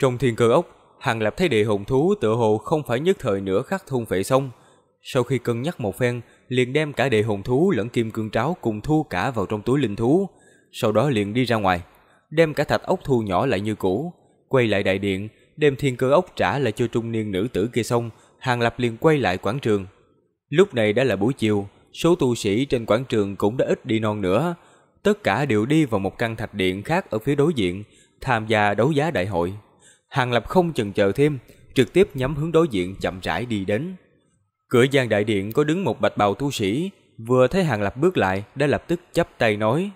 Trong thiên cơ ốc, Hàng Lập thấy địa hồn thú tựa hồ không phải nhất thời nữa khắc thôn phệ xong. Sau khi cân nhắc một phen, liền đem cả địa hồn thú lẫn kim cương tráo cùng thu cả vào trong túi linh thú. Sau đó liền đi ra ngoài, đem cả thạch ốc thu nhỏ lại như cũ. Quay lại đại điện, đem thiên cơ ốc trả lại cho trung niên nữ tử kia xong, Hàng Lập liền quay lại quảng trường. Lúc này đã là buổi chiều, số tu sĩ trên quảng trường cũng đã ít đi non nữa. Tất cả đều đi vào một căn thạch điện khác ở phía đối diện, tham gia đấu giá đại hội. Hàng Lập không chần chờ thêm, trực tiếp nhắm hướng đối diện chậm rãi đi đến. Cửa gian đại điện có đứng một bạch bào tu sĩ, vừa thấy Hàng Lập bước lại đã lập tức chắp tay nói.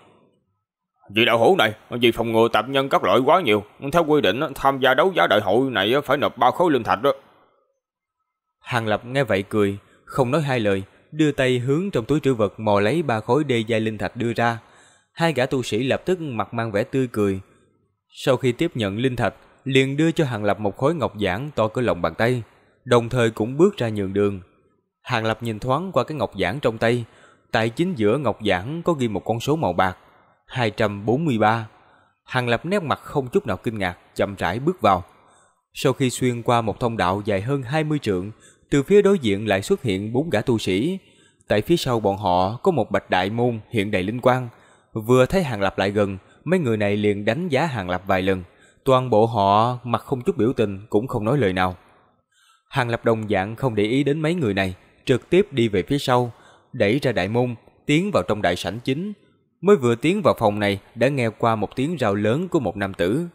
vì đạo hữu này, vì phòng ngừa tạp nhân các loại quá nhiều, theo quy định tham gia đấu giá đại hội này phải nộp ba khối linh thạch đó. Hàng Lập nghe vậy cười, không nói hai lời, đưa tay hướng trong túi trữ vật mò lấy ba khối đê giai linh thạch đưa ra. Hai gã tu sĩ lập tức mặt mang vẻ tươi cười. Sau khi tiếp nhận linh thạch, liền đưa cho Hàng Lập một khối ngọc giản to cỡ lòng bàn tay, đồng thời cũng bước ra nhường đường. Hàng Lập nhìn thoáng qua cái ngọc giản trong tay, tại chính giữa ngọc giản có ghi một con số màu bạc, 243. Hàng Lập nét mặt không chút nào kinh ngạc, chậm rãi bước vào. Sau khi xuyên qua một thông đạo dài hơn 20 trượng, từ phía đối diện lại xuất hiện bốn gã tu sĩ. Tại phía sau bọn họ có một bạch đại môn hiện đầy linh quang. Vừa thấy Hàng Lập lại gần, mấy người này liền đánh giá Hàng Lập vài lần. Toàn bộ họ mặt không chút biểu tình cũng không nói lời nào. Hàng Lập đồng dạng không để ý đến mấy người này, trực tiếp đi về phía sau, đẩy ra đại môn, tiến vào trong đại sảnh chính. Mới vừa tiến vào phòng này đã nghe qua một tiếng rào lớn của một nam tử.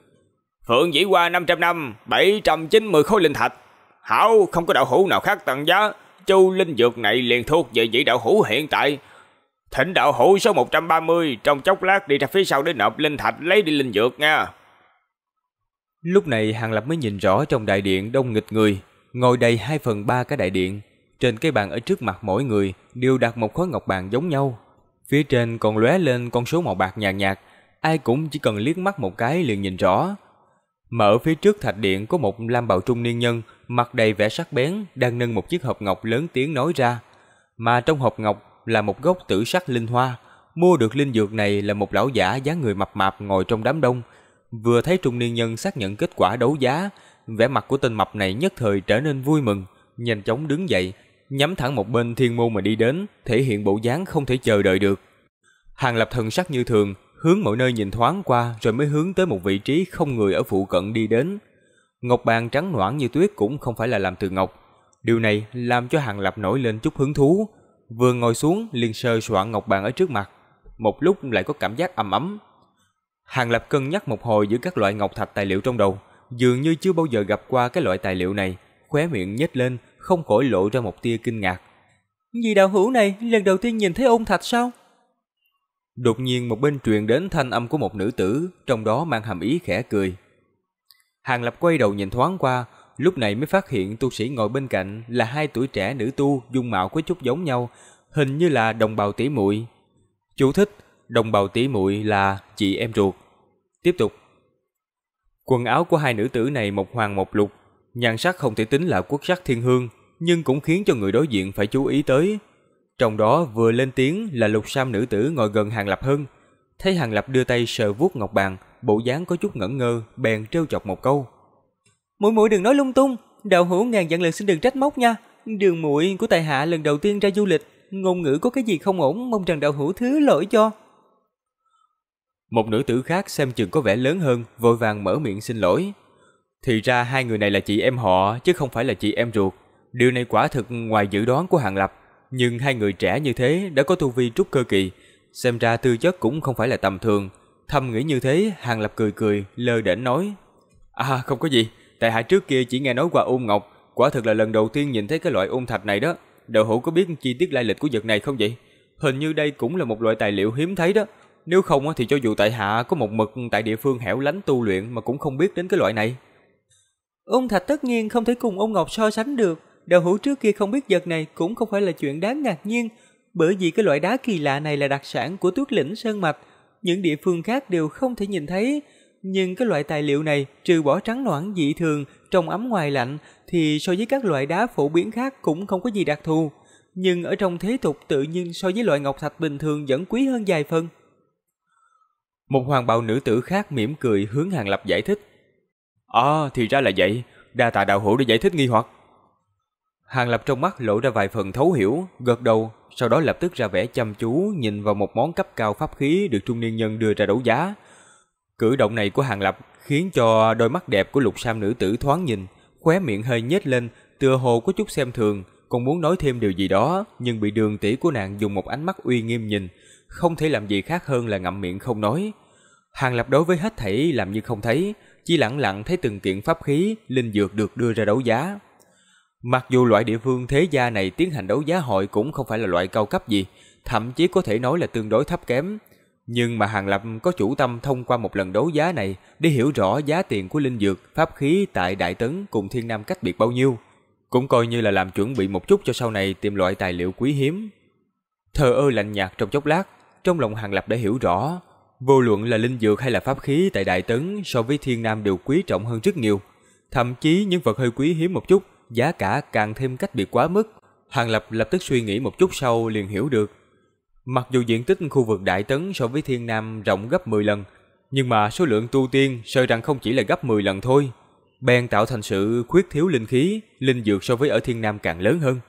Phượng dĩ qua 500 năm, 790 khối linh thạch. Hảo, không có đạo hữu nào khác tặng giá. Chu linh dược này liền thuộc về vị đạo hữu hiện tại. Thỉnh đạo hữu số 130, trong chốc lát đi ra phía sau để nộp linh thạch lấy đi linh dược nha. Lúc này Hàng Lập mới nhìn rõ trong đại điện đông nghịch người, ngồi đầy 2 phần 3 cái đại điện. Trên cái bàn ở trước mặt mỗi người đều đặt một khối ngọc bàn giống nhau. Phía trên còn lóe lên con số màu bạc nhạt, nhạt, ai cũng chỉ cần liếc mắt một cái liền nhìn rõ. mở phía trước thạch điện có một lam bào trung niên nhân, mặt đầy vẻ sắc bén, đang nâng một chiếc hộp ngọc lớn tiếng nói ra. Mà trong hộp ngọc là một gốc tử sắc linh hoa, mua được linh dược này là một lão giả dáng người mập mạp ngồi trong đám đông, Vừa thấy trung niên nhân xác nhận kết quả đấu giá, vẻ mặt của tên mập này nhất thời trở nên vui mừng, nhanh chóng đứng dậy, nhắm thẳng một bên thiên môn mà đi đến, thể hiện bộ dáng không thể chờ đợi được. Hàng lập thần sắc như thường, hướng mọi nơi nhìn thoáng qua rồi mới hướng tới một vị trí không người ở phụ cận đi đến. Ngọc bàn trắng noãn như tuyết cũng không phải là làm từ ngọc. Điều này làm cho Hàng Lập nổi lên chút hứng thú. Vừa ngồi xuống liền sơ soạn ngọc bàn ở trước mặt. Một lúc lại có cảm giác ấm ấm, Hàng Lập cân nhắc một hồi giữa các loại ngọc thạch tài liệu trong đầu, dường như chưa bao giờ gặp qua cái loại tài liệu này, khóe miệng nhếch lên, không khỏi lộ ra một tia kinh ngạc. Vì đạo hữu này lần đầu tiên nhìn thấy ôn thạch sao? Đột nhiên một bên truyền đến thanh âm của một nữ tử, trong đó mang hàm ý khẽ cười. Hàng Lập quay đầu nhìn thoáng qua, lúc này mới phát hiện tu sĩ ngồi bên cạnh là hai tuổi trẻ nữ tu dung mạo có chút giống nhau, hình như là đồng bào tỷ muội. Chú thích: đồng bào tỷ muội là chị em ruột. Tiếp tục. Quần áo của hai nữ tử này một hoàng một lục, nhan sắc không thể tính là quốc sắc thiên hương, nhưng cũng khiến cho người đối diện phải chú ý tới. Trong đó vừa lên tiếng là lục sam nữ tử ngồi gần Hàng Lập hơn. Thấy Hàng Lập đưa tay sờ vuốt ngọc bàn, bộ dáng có chút ngẩn ngơ, bèn trêu chọc một câu. Mũi mũi đừng nói lung tung, đạo hữu ngàn dặn lần xin đừng trách móc nha. Đường mũi của tài hạ lần đầu tiên ra du lịch, ngôn ngữ có cái gì không ổn, mong rằng đạo hữu thứ lỗi cho. Một nữ tử khác xem chừng có vẻ lớn hơn, vội vàng mở miệng xin lỗi. Thì ra hai người này là chị em họ, chứ không phải là chị em ruột. Điều này quả thực ngoài dự đoán của Hàng Lập. Nhưng hai người trẻ như thế đã có tu vi trúc cơ kỳ. Xem ra tư chất cũng không phải là tầm thường. Thầm nghĩ như thế, Hàng Lập cười cười, lơ đễnh nói. À không có gì, tại hạ trước kia chỉ nghe nói qua ôn ngọc. Quả thực là lần đầu tiên nhìn thấy cái loại ôn thạch này đó. Đậu hữu có biết chi tiết lai lịch của vật này không vậy? Hình như đây cũng là một loại tài liệu hiếm thấy đó nếu không thì cho dù tại hạ có một mực tại địa phương hẻo lánh tu luyện mà cũng không biết đến cái loại này. Ung Thạch tất nhiên không thể cùng Ung Ngọc so sánh được. Đào hữu trước kia không biết vật này cũng không phải là chuyện đáng ngạc nhiên, bởi vì cái loại đá kỳ lạ này là đặc sản của tuyết lĩnh Sơn Mạch. Những địa phương khác đều không thể nhìn thấy, nhưng cái loại tài liệu này trừ bỏ trắng loãng dị thường, trong ấm ngoài lạnh thì so với các loại đá phổ biến khác cũng không có gì đặc thù. Nhưng ở trong thế tục tự nhiên so với loại ngọc thạch bình thường vẫn quý hơn vài phần. Một hoàng bào nữ tử khác mỉm cười hướng Hàng Lập giải thích. À, thì ra là vậy, đa tạ đạo hữu để giải thích nghi hoặc. Hàng Lập trong mắt lộ ra vài phần thấu hiểu, gật đầu, sau đó lập tức ra vẻ chăm chú nhìn vào một món cấp cao pháp khí được trung niên nhân đưa ra đấu giá. Cử động này của Hàng Lập khiến cho đôi mắt đẹp của lục sam nữ tử thoáng nhìn, khóe miệng hơi nhếch lên, tựa hồ có chút xem thường, còn muốn nói thêm điều gì đó, nhưng bị đường tỷ của nàng dùng một ánh mắt uy nghiêm nhìn, không thể làm gì khác hơn là ngậm miệng không nói. Hàng Lập đối với hết thảy làm như không thấy, chỉ lặng lặng thấy từng kiện pháp khí, linh dược được đưa ra đấu giá. Mặc dù loại địa phương thế gia này tiến hành đấu giá hội cũng không phải là loại cao cấp gì, thậm chí có thể nói là tương đối thấp kém, nhưng mà Hàng Lập có chủ tâm thông qua một lần đấu giá này để hiểu rõ giá tiền của linh dược, pháp khí tại Đại Tấn cùng Thiên Nam cách biệt bao nhiêu. Cũng coi như là làm chuẩn bị một chút cho sau này tìm loại tài liệu quý hiếm. Thờ ơ lạnh nhạt trong chốc lát, trong lòng Hàng Lập đã hiểu rõ, vô luận là linh dược hay là pháp khí tại Đại Tấn so với Thiên Nam đều quý trọng hơn rất nhiều. Thậm chí những vật hơi quý hiếm một chút, giá cả càng thêm cách biệt quá mức. Hàng Lập lập tức suy nghĩ một chút sau liền hiểu được. Mặc dù diện tích khu vực Đại Tấn so với Thiên Nam rộng gấp 10 lần, nhưng mà số lượng tu tiên sợ rằng không chỉ là gấp 10 lần thôi. Bèn tạo thành sự khuyết thiếu linh khí, linh dược so với ở Thiên Nam càng lớn hơn.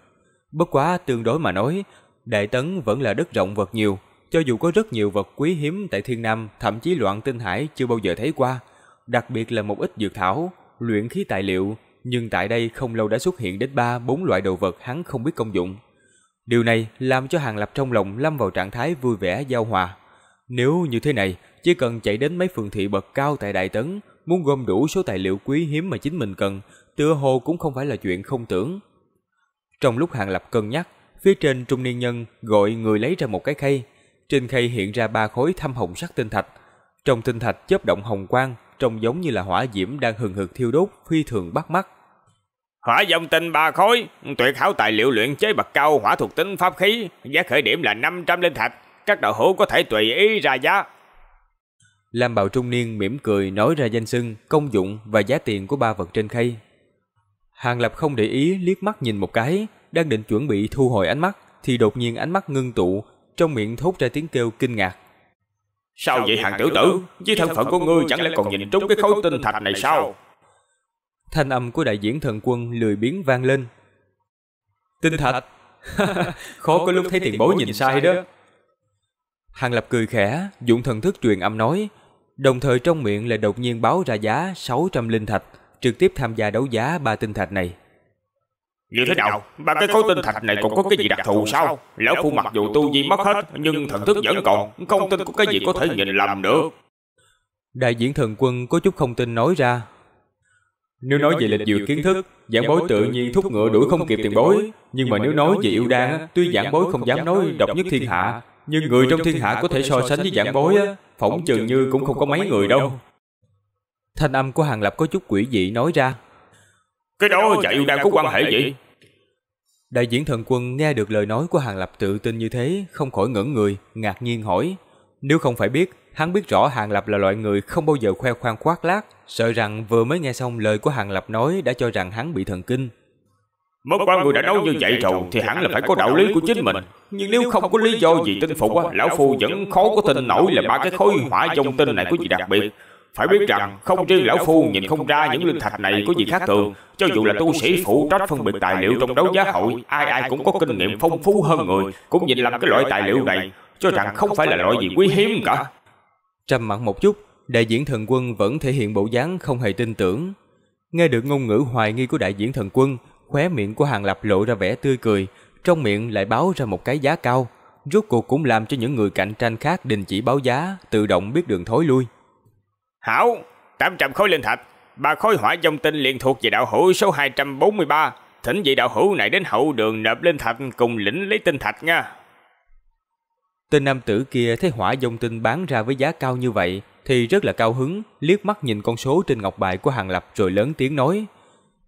Bất quá tương đối mà nói, Đại Tấn vẫn là đất rộng vật nhiều, cho dù có rất nhiều vật quý hiếm tại Thiên Nam, thậm chí loạn tinh hải chưa bao giờ thấy qua, đặc biệt là một ít dược thảo, luyện khí tài liệu, nhưng tại đây không lâu đã xuất hiện đến ba bốn loại đồ vật hắn không biết công dụng. Điều này làm cho Hàng Lập trong lòng lâm vào trạng thái vui vẻ giao hòa. Nếu như thế này, chỉ cần chạy đến mấy phường thị bậc cao tại Đại Tấn, muốn gom đủ số tài liệu quý hiếm mà chính mình cần, tựa hồ cũng không phải là chuyện không tưởng. Trong lúc Hàng Lập cân nhắc, phía trên trung niên nhân gọi người lấy ra một cái khay, trên khay hiện ra ba khối thâm hồng sắc tinh thạch. Trong tinh thạch chớp động hồng quang, trông giống như là hỏa diễm đang hừng hực thiêu đốt, phi thường bắt mắt. Hỏa dòng tinh ba khối, tuyệt hảo tài liệu luyện chế bậc cao hỏa thuộc tính pháp khí, giá khởi điểm là 500 linh thạch, các đạo hữu có thể tùy ý ra giá. Lam bào trung niên mỉm cười nói ra danh xưng, công dụng và giá tiền của ba vật trên khay. Hàng Lập không để ý liếc mắt nhìn một cái, đang định chuẩn bị thu hồi ánh mắt thì đột nhiên ánh mắt ngưng tụ, trong miệng thốt ra tiếng kêu kinh ngạc. Sao vậy hàng tiểu tử? Với thân phận của ngươi chẳng lẽ còn nhìn trúng cái khối tinh thạch này sao? Thanh âm của đại diễn thần quân lười biếng vang lên. Tinh thạch? Khó có lúc thấy tiền bối nhìn sai đó. Hàng lập cười khẽ, dụng thần thức truyền âm nói, đồng thời trong miệng lại đột nhiên báo ra giá 600 linh thạch, trực tiếp tham gia đấu giá ba tinh thạch này. Như thế nào? Ba cái khối tinh thạch này còn có cái gì đặc thù sao? Lão phu mặc dù tu vi mất hết, nhưng thần thức vẫn còn, không tin có cái gì có thể nhìn lầm được. Đại diễn thần quân có chút không tin nói ra. Nếu nói về lịch dược kiến thức, giảng bối tự nhiên thúc ngựa đuổi không kịp tiền bối. Nhưng mà nếu nói về yêu đan, tuy giảng bối không dám nói độc nhất thiên hạ, nhưng người trong thiên hạ có thể so sánh với giảng bối, phỏng chừng như cũng không có mấy người đâu. Thanh âm của Hàng Lập có chút quỷ dị nói ra. Cái đó và yêu đang có quan hệ vậy Đại diện thần quân nghe được lời nói của Hàng Lập tự tin như thế, không khỏi ngẩn người, ngạc nhiên hỏi. Nếu không phải biết, hắn biết rõ Hàng Lập là loại người không bao giờ khoe khoang khoác lác, sợ rằng vừa mới nghe xong lời của Hàng Lập nói đã cho rằng hắn bị thần kinh. Mất quan người đã nói như vậy rồi thì hắn là phải có đạo lý của chính mình. Nhưng nếu không có lý do gì tin phục, Lão Phu vẫn khó có tin nổi là ba cái khối hỏa dông tinh này có gì đặc biệt. Phải biết rằng không riêng lão phu nhìn không ra những linh thạch này có gì khác thường Cho dù là tu sĩ phụ trách phân biệt tài liệu trong đấu giá hội Ai ai cũng có kinh nghiệm phong phú hơn người Cũng nhìn làm cái loại tài liệu này Cho rằng không phải là loại gì quý hiếm cả Trầm mặt một chút Đại diễn thần quân vẫn thể hiện bộ dáng không hề tin tưởng Nghe được ngôn ngữ hoài nghi của đại diễn thần quân Khóe miệng của hàng lập lộ ra vẻ tươi cười Trong miệng lại báo ra một cái giá cao Rốt cuộc cũng làm cho những người cạnh tranh khác đình chỉ báo giá Tự động biết đường thối lui Hảo, 800 khối linh thạch, ba khối hỏa dông tinh liền thuộc về đạo hữu số 243. Thỉnh vị đạo hữu này đến hậu đường nộp linh thạch cùng lĩnh lấy tinh thạch nha. Tên nam tử kia thấy hỏa dông tinh bán ra với giá cao như vậy thì rất là cao hứng, liếc mắt nhìn con số trên ngọc bài của Hàng Lập rồi lớn tiếng nói.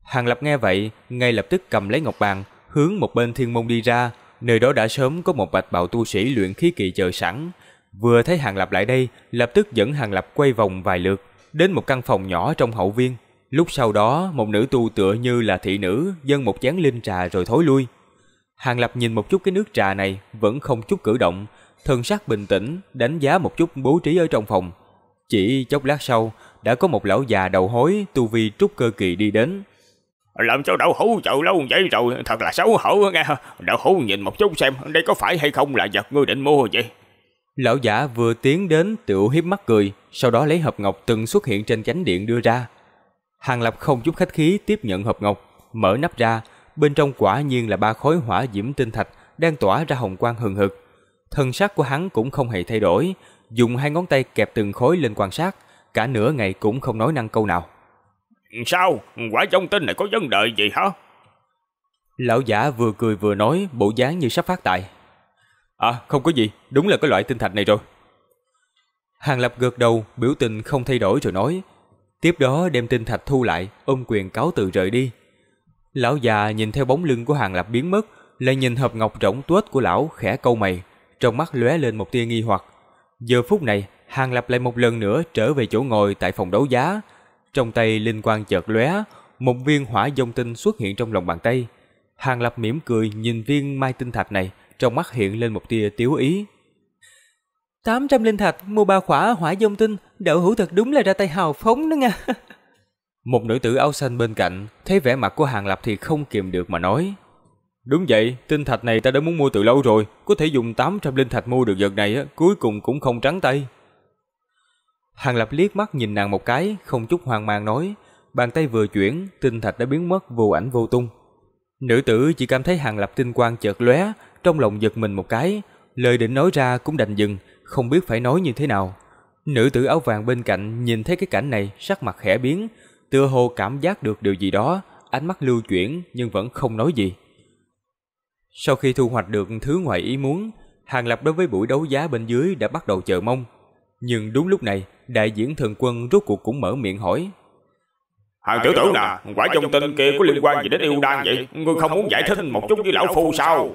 Hàng Lập nghe vậy, ngay lập tức cầm lấy ngọc bàn, hướng một bên thiên môn đi ra, nơi đó đã sớm có một bạch bào tu sĩ luyện khí kỳ chờ sẵn, Vừa thấy Hàng Lập lại đây, lập tức dẫn Hàng Lập quay vòng vài lượt, đến một căn phòng nhỏ trong hậu viên. Lúc sau đó, một nữ tu tựa như là thị nữ, dâng một chén linh trà rồi thối lui. Hàng Lập nhìn một chút cái nước trà này, vẫn không chút cử động, thần sắc bình tĩnh, đánh giá một chút bố trí ở trong phòng. Chỉ chốc lát sau, đã có một lão già đầu hối, tu vi trúc cơ kỳ đi đến, làm sao đậu hũ chậu lâu vậy rồi, thật là xấu hổ nghe. Đậu hũ nhìn một chút xem, đây có phải hay không là vật ngươi định mua vậy? Lão giả vừa tiến đến tiểu hiếp mắt cười, sau đó lấy hộp ngọc từng xuất hiện trên chánh điện đưa ra. Hàng Lập không chút khách khí tiếp nhận hộp ngọc, mở nắp ra, bên trong quả nhiên là ba khối hỏa diễm tinh thạch đang tỏa ra hồng quang hừng hực. Thần sắc của hắn cũng không hề thay đổi, dùng hai ngón tay kẹp từng khối lên quan sát, cả nửa ngày cũng không nói năng câu nào. Sao? Quả trong tinh này có vấn đề gì hả? Lão giả vừa cười vừa nói, bộ dáng như sắp phát tài. À không có gì, đúng là cái loại tinh thạch này rồi. Hàng Lập gật đầu, biểu tình không thay đổi rồi nói. Tiếp đó đem tinh thạch thu lại, ôm quyền cáo từ rời đi. Lão già nhìn theo bóng lưng của Hàng Lập biến mất, lại nhìn hộp ngọc rỗng tuếch của lão khẽ câu mày, trong mắt lóe lên một tia nghi hoặc. Giờ phút này, Hàng Lập lại một lần nữa trở về chỗ ngồi tại phòng đấu giá. Trong tay linh quang chợt lóe, một viên hỏa dông tinh xuất hiện trong lòng bàn tay. Hàng Lập mỉm cười nhìn viên mai tinh thạch này, trong mắt hiện lên một tia tiếu ý. tám trăm linh thạch mua ba khỏa hỏa dông tinh, đậu hữu thật đúng là ra tay hào phóng đó nha. một nữ tử áo xanh bên cạnh, thấy vẻ mặt của Hàng Lập thì không kiềm được mà nói. Đúng vậy, tinh thạch này ta đã muốn mua từ lâu rồi, có thể dùng 800 linh thạch mua được vật này á, cuối cùng cũng không trắng tay. Hàng Lập liếc mắt nhìn nàng một cái, không chút hoang mang nói, bàn tay vừa chuyển, tinh thạch đã biến mất vô ảnh vô tung. Nữ tử chỉ cảm thấy hàng lập tinh quang chợt lóe, trong lòng giật mình một cái, lời định nói ra cũng đành dừng, không biết phải nói như thế nào. Nữ tử áo vàng bên cạnh nhìn thấy cái cảnh này, sắc mặt khẽ biến, tựa hồ cảm giác được điều gì đó, ánh mắt lưu chuyển nhưng vẫn không nói gì. Sau khi thu hoạch được thứ ngoài ý muốn, Hàng Lập đối với buổi đấu giá bên dưới đã bắt đầu chờ mong. Nhưng đúng lúc này, đại diện thần quân rốt cuộc cũng mở miệng hỏi. Hàng tử tử nè, quả trong tên kia có liên quan gì đến yêu đan vậy? Ngươi không muốn giải thích một chút với lão phu sao?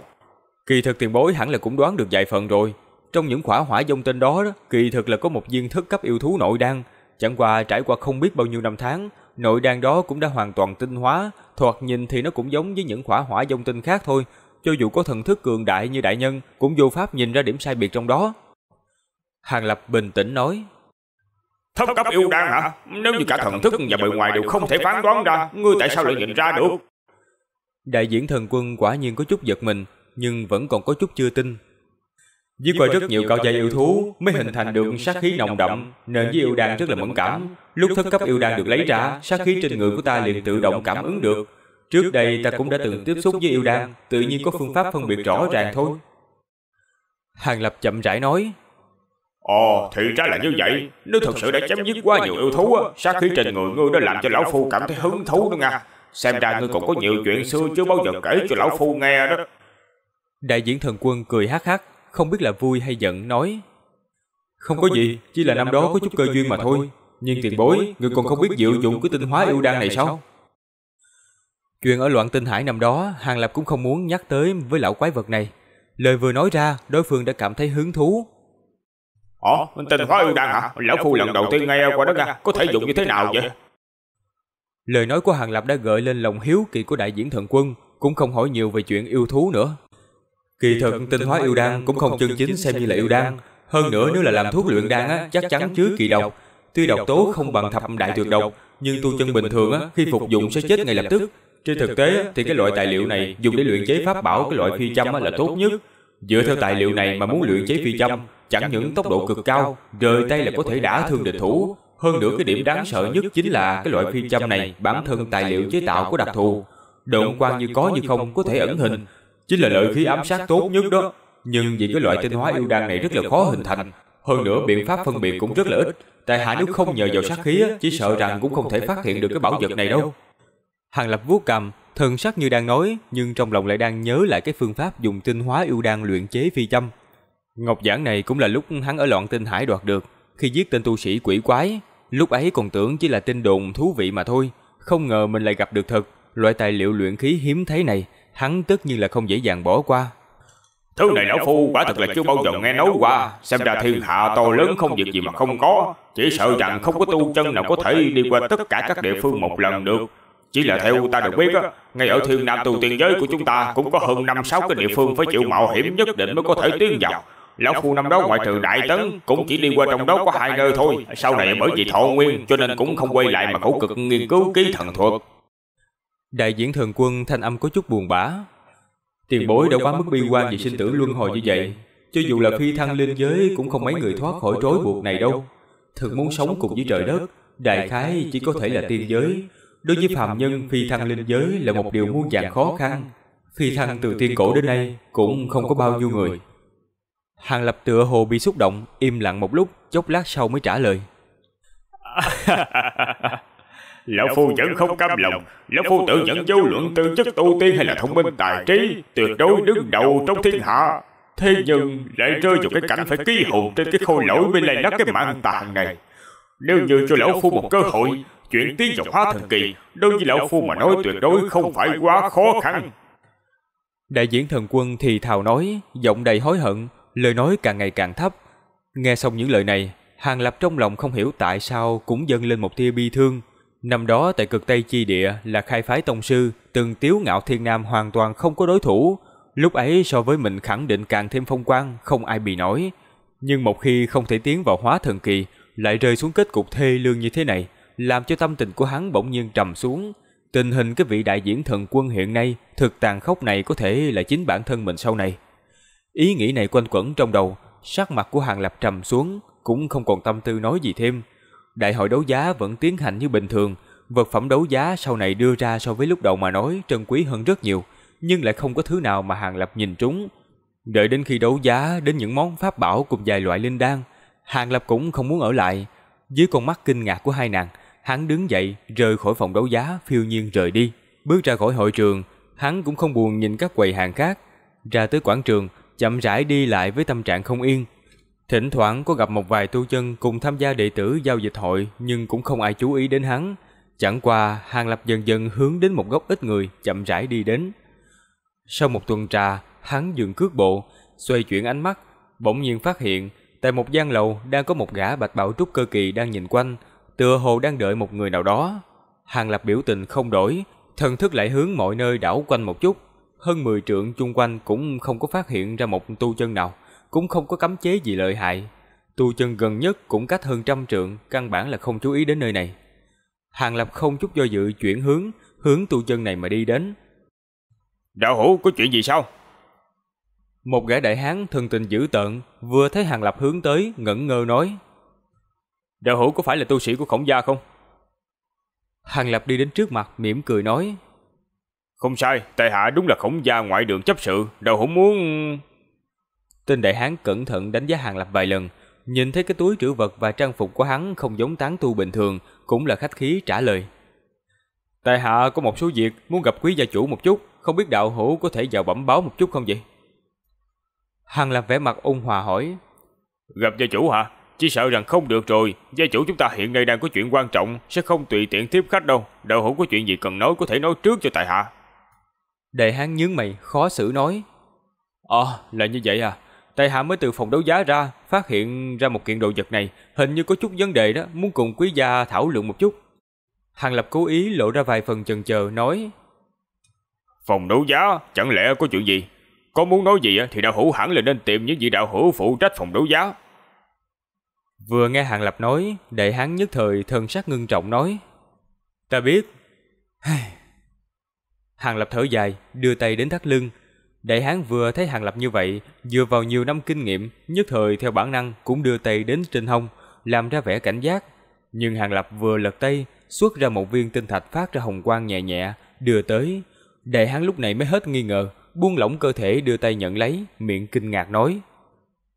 Kỳ thực tiền bối hẳn là cũng đoán được vài phần rồi. Trong những khỏa hỏa dông tinh đó, kỳ thực là có một viên thức cấp yêu thú nội đan. Chẳng qua trải qua không biết bao nhiêu năm tháng, nội đan đó cũng đã hoàn toàn tinh hóa. Thoạt nhìn thì nó cũng giống với những khỏa hỏa dông tinh khác thôi. Cho dù có thần thức cường đại như đại nhân, cũng vô pháp nhìn ra điểm sai biệt trong đó. Hàng Lập bình tĩnh nói, Thấp cấp yêu đan hả? Nếu như cả thần thức và bề ngoài đều không thể phán đoán ra, ngươi tại sao lại nhận ra được? Đại diện thần quân quả nhiên có chút giật mình, nhưng vẫn còn có chút chưa tin. Với qua rất nhiều cao dây yêu thú mới hình thành được sát khí nồng đậm, nên với yêu đan rất là mẫn cảm. Lúc thất cấp yêu đan được lấy ra, sát khí trên người của ta liền tự động cảm ứng được. Trước đây ta cũng đã từng tiếp xúc với yêu đan, tự nhiên có phương pháp phân biệt rõ ràng thôi. Hàng Lập chậm rãi nói, Ồ, thì ra là như vậy. Nếu thật sự đã chém giết quá nhiều yêu thú, sát khí trên người ngươi đã làm cho lão phu cảm thấy hứng thú nữa nha. Xem ra ngươi còn có nhiều chuyện xưa chưa bao giờ kể cho lão phu nghe đó. Đại diễn thần quân cười hắc hắc, không biết là vui hay giận nói. Không có gì, chỉ là năm đó có chút cơ duyên mà thôi. Nhưng tiền bối, ngươi còn không biết diệu dụng cái tinh hóa yêu đan này sao? Chuyện ở loạn tinh hải năm đó, Hàng Lập cũng không muốn nhắc tới với lão quái vật này. Lời vừa nói ra, đối phương đã cảm thấy hứng thú, Ồ, tình khó yêu đan hả? Lão Phu lần đầu tiên nghe qua đó ra, có thể dùng như thế nào vậy? Lời nói của Hàng Lập đã gợi lên lòng hiếu kỳ của đại diễn thần quân, cũng không hỏi nhiều về chuyện yêu thú nữa. Kỳ thực tinh hóa yêu đan cũng không chân chính xem như là yêu đan, hơn nữa nếu là làm thuốc luyện đan á, chắc chắn chứa kỳ độc. Tuy độc tố không bằng thập đại tuyệt độc, nhưng tu chân bình thường á, khi phục dụng sẽ chết ngay lập tức. Trên thực tế thì cái loại tài liệu này dùng để luyện chế pháp bảo cái loại phi châm là tốt nhất. Dựa theo tài liệu này mà muốn luyện chế phi châm chẳng những tốc độ cực cao, rời tay là có thể đã thương địch thủ. Hơn nữa cái điểm đáng sợ nhất chính là cái loại phi châm này bản thân tài liệu chế tạo của đặc thù. Động quan như có như không có thể ẩn hình, chính là lợi khí ám sát tốt nhất đó. Nhưng vì cái loại tinh hóa yêu đan này rất là khó hình thành, hơn nữa biện pháp phân biệt cũng rất là ít. Tại hạ nếu không nhờ vào sát khí, chỉ sợ rằng cũng không thể phát hiện được cái bảo vật này đâu. Hàng lập vuốt cầm, thần sắc như đang nói, nhưng trong lòng lại đang nhớ lại cái phương pháp dùng tinh hóa yêu đan luyện chế phi châm. Ngọc giản này cũng là lúc hắn ở loạn tinh hải đoạt được, khi giết tên tu sĩ quỷ quái, lúc ấy còn tưởng chỉ là tin đồn thú vị mà thôi, không ngờ mình lại gặp được thật, loại tài liệu luyện khí hiếm thấy này, hắn tất nhiên là không dễ dàng bỏ qua. Thứ này lão phu quả thật là chưa bao giờ nghe nói qua, xem ra thiên hạ to lớn không việc gì mà không có, chỉ sợ rằng không có tu chân nào có thể đi qua tất cả các địa phương một lần được. Chỉ là theo ta được biết ngay ở thiên nam tu tiên giới của chúng ta cũng có hơn năm sáu cái địa phương phải chịu mạo hiểm nhất định mới có thể tiến vào. Lão Phu năm đó ngoại trừ đại tấn Cũng chỉ đi qua trong đó có hai nơi thôi Sau này bởi vì thọ nguyên cho nên cũng không quay lại Mà khổ cực nghiên cứu ký thần thuật Đại diễn thần quân thanh âm có chút buồn bã Tiền bối đã quá mức bi quan vì sinh tử luân hồi như vậy Cho dù là phi thăng linh giới Cũng không mấy người thoát khỏi trói buộc này đâu Thực muốn sống cùng với trời đất Đại khái chỉ có thể là tiên giới Đối với phàm nhân phi thăng linh giới Là một điều muôn vàng khó khăn Phi thăng từ tiên cổ đến nay Cũng không có bao nhiêu người Hàng Lập tựa hồ bị xúc động, im lặng một lúc, chốc lát sau mới trả lời. Lão Phu vẫn không cam lòng, Lão Phu tự nhận vô luận tư chất tu tiên hay là thông minh tài trí, tuyệt đối đứng đầu trong thiên hạ. Thế nhưng lại rơi vào cái cảnh phải ký hồn trên cái khôi lỗi bên lại nát cái mạng tàn này. Nếu như cho Lão Phu một cơ hội, chuyển tiến vào hóa thần kỳ, đối với Lão Phu mà nói tuyệt đối không phải quá khó khăn. Đại diễn thần quân thì thào nói, giọng đầy hối hận, lời nói càng ngày càng thấp. Nghe xong những lời này, Hàng Lập trong lòng không hiểu tại sao cũng dâng lên một tia bi thương. Năm đó tại cực Tây Chi Địa là khai phái tông sư, từng tiếu ngạo thiên nam hoàn toàn không có đối thủ. Lúc ấy so với mình khẳng định càng thêm phong quang, không ai bị nổi. Nhưng một khi không thể tiến vào hóa thần kỳ, lại rơi xuống kết cục thê lương như thế này, làm cho tâm tình của hắn bỗng nhiên trầm xuống. Tình hình cái vị đại diễn thần quân hiện nay, thực tàn khốc này có thể là chính bản thân mình sau này. Ý nghĩ này quanh quẩn trong đầu, sắc mặt của Hàng Lập trầm xuống, cũng không còn tâm tư nói gì thêm. Đại hội đấu giá vẫn tiến hành như bình thường, vật phẩm đấu giá sau này đưa ra so với lúc đầu mà nói trân quý hơn rất nhiều, nhưng lại không có thứ nào mà Hàng Lập nhìn trúng. Đợi đến khi đấu giá đến những món pháp bảo cùng vài loại linh đan, Hàng Lập cũng không muốn ở lại. Dưới con mắt kinh ngạc của hai nàng, hắn đứng dậy, rời khỏi phòng đấu giá, phiêu nhiên rời đi. Bước ra khỏi hội trường, hắn cũng không buồn nhìn các quầy hàng khác. Ra tới quảng trường, chậm rãi đi lại với tâm trạng không yên. Thỉnh thoảng có gặp một vài tu chân cùng tham gia đệ tử giao dịch hội nhưng cũng không ai chú ý đến hắn. Chẳng qua, Hàng Lập dần dần hướng đến một góc ít người, chậm rãi đi đến. Sau một tuần trà, hắn dừng cước bộ, xoay chuyển ánh mắt, bỗng nhiên phát hiện, tại một gian lầu đang có một gã bạch bảo trúc cơ kỳ đang nhìn quanh, tựa hồ đang đợi một người nào đó. Hàng Lập biểu tình không đổi, thần thức lại hướng mọi nơi đảo quanh một chút, hơn 10 trượng chung quanh cũng không có phát hiện ra một tu chân nào, cũng không có cấm chế gì lợi hại. Tu chân gần nhất cũng cách hơn trăm trượng, căn bản là không chú ý đến nơi này. Hàng Lập không chút do dự chuyển hướng, hướng tu chân này mà đi đến. Đạo hữu có chuyện gì sao? Một gã đại hán thân tình dữ tợn, vừa thấy Hàng Lập hướng tới, ngẩn ngơ nói. Đạo hữu có phải là tu sĩ của khổng gia không? Hàng Lập đi đến trước mặt, mỉm cười nói. Không sai, tại hạ đúng là khổng gia ngoại đường chấp sự, đâu không muốn... Tên đại hán cẩn thận đánh giá hàng lập vài lần, nhìn thấy cái túi trữ vật và trang phục của hắn không giống tán tu bình thường, cũng là khách khí trả lời. Tại hạ có một số việc muốn gặp quý gia chủ một chút, không biết đạo hữu có thể vào bẩm báo một chút không vậy? Hàng lập vẻ mặt ung hòa hỏi. Gặp gia chủ hả? Chỉ sợ rằng không được rồi, gia chủ chúng ta hiện nay đang có chuyện quan trọng, sẽ không tùy tiện tiếp khách đâu. Đạo hữu có chuyện gì cần nói có thể nói trước cho tại hạ, Đề hán nhướng mày, khó xử nói. Ờ, là như vậy à. tài hạ mới từ phòng đấu giá ra, phát hiện ra một kiện đồ vật này, hình như có chút vấn đề đó, muốn cùng quý gia thảo luận một chút. Hàng Lập cố ý lộ ra vài phần chần chờ, nói. Phòng đấu giá, chẳng lẽ có chuyện gì? Có muốn nói gì thì đạo hữu hẳn là nên tìm những vị đạo hữu phụ trách phòng đấu giá. Vừa nghe Hàng Lập nói, đệ hán nhất thời thần sắc ngưng trọng nói. Ta biết. Hàng Lập thở dài, đưa tay đến thắt lưng. Đại hán vừa thấy Hàng Lập như vậy, dựa vào nhiều năm kinh nghiệm, nhất thời theo bản năng cũng đưa tay đến trên hông, làm ra vẻ cảnh giác. Nhưng Hàng Lập vừa lật tay, xuất ra một viên tinh thạch phát ra hồng quang nhẹ nhẹ, đưa tới. Đại hán lúc này mới hết nghi ngờ, buông lỏng cơ thể đưa tay nhận lấy, miệng kinh ngạc nói.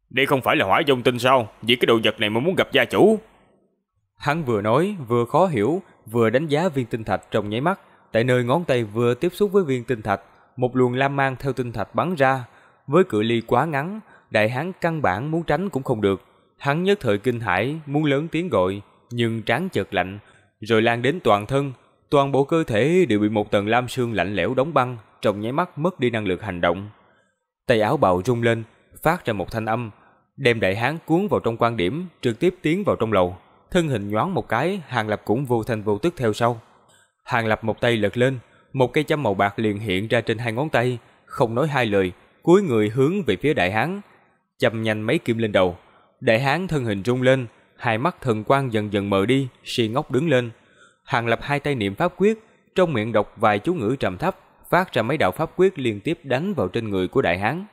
Đây không phải là hỏa dung tinh sao, vì cái đồ vật này mà muốn gặp gia chủ. Hắn vừa nói, vừa khó hiểu, vừa đánh giá viên tinh thạch trong nháy mắt. Tại nơi ngón tay vừa tiếp xúc với viên tinh thạch, một luồng lam mang theo tinh thạch bắn ra. Với cự ly quá ngắn, đại hán căn bản muốn tránh cũng không được. Hắn nhất thời kinh hãi, muốn lớn tiếng gọi, nhưng trán chợt lạnh, rồi lan đến toàn thân. Toàn bộ cơ thể đều bị một tầng lam sương lạnh lẽo đóng băng, trong nháy mắt mất đi năng lực hành động. Tay áo bào rung lên, phát ra một thanh âm, đem đại hán cuốn vào trong quan điểm, trực tiếp tiến vào trong lầu. Thân hình nhoáng một cái, hàng lập cũng vô thành vô tức theo sau. Hàng Lập một tay lật lên, một cây châm màu bạc liền hiện ra trên hai ngón tay, không nói hai lời, cúi người hướng về phía đại hán, châm nhanh mấy kim lên đầu. Đại hán thân hình rung lên, hai mắt thần quang dần dần mờ đi, si ngốc đứng lên. Hàng Lập hai tay niệm pháp quyết, trong miệng đọc vài chú ngữ trầm thấp, phát ra mấy đạo pháp quyết liên tiếp đánh vào trên người của đại hán.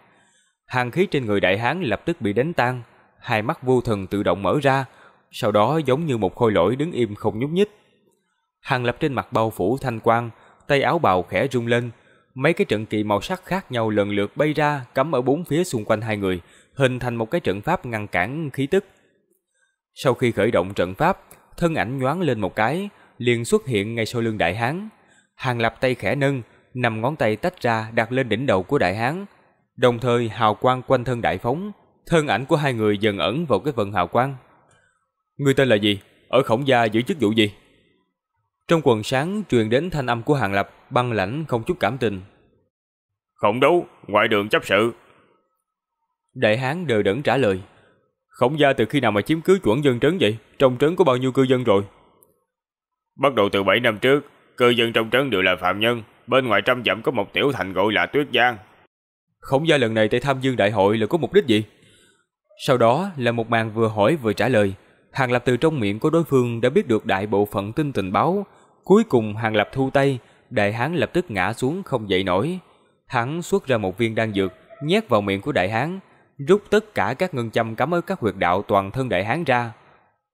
Hàng khí trên người đại hán lập tức bị đánh tan, hai mắt vô thần tự động mở ra, sau đó giống như một khôi lỗi đứng im không nhúc nhích hàng lập trên mặt bao phủ thanh quang, tay áo bào khẽ rung lên, mấy cái trận kỳ màu sắc khác nhau lần lượt bay ra cắm ở bốn phía xung quanh hai người, hình thành một cái trận pháp ngăn cản khí tức. Sau khi khởi động trận pháp, thân ảnh nhoáng lên một cái, liền xuất hiện ngay sau lưng đại hán. Hàng lập tay khẽ nâng, nằm ngón tay tách ra đặt lên đỉnh đầu của đại hán, đồng thời hào quang quanh thân đại phóng, thân ảnh của hai người dần ẩn vào cái vần hào quang. Người tên là gì? Ở khổng gia giữ chức vụ gì? Trong quần sáng truyền đến thanh âm của Hàng Lập, băng lãnh không chút cảm tình. không đấu, ngoại đường chấp sự. Đại hán đờ đẫn trả lời. Khổng gia từ khi nào mà chiếm cứ chuẩn dân trấn vậy? Trong trấn có bao nhiêu cư dân rồi? Bắt đầu từ 7 năm trước, cư dân trong trấn đều là phạm nhân. Bên ngoài trăm dặm có một tiểu thành gọi là Tuyết Giang. Khổng gia lần này tới tham dương đại hội là có mục đích gì? Sau đó là một màn vừa hỏi vừa trả lời. Hàng Lập từ trong miệng của đối phương đã biết được đại bộ phận tin tình báo Cuối cùng Hàng Lập thu tay, đại hán lập tức ngã xuống không dậy nổi. Hắn xuất ra một viên đan dược, nhét vào miệng của đại hán, rút tất cả các ngân châm cắm ở các huyệt đạo toàn thân đại hán ra.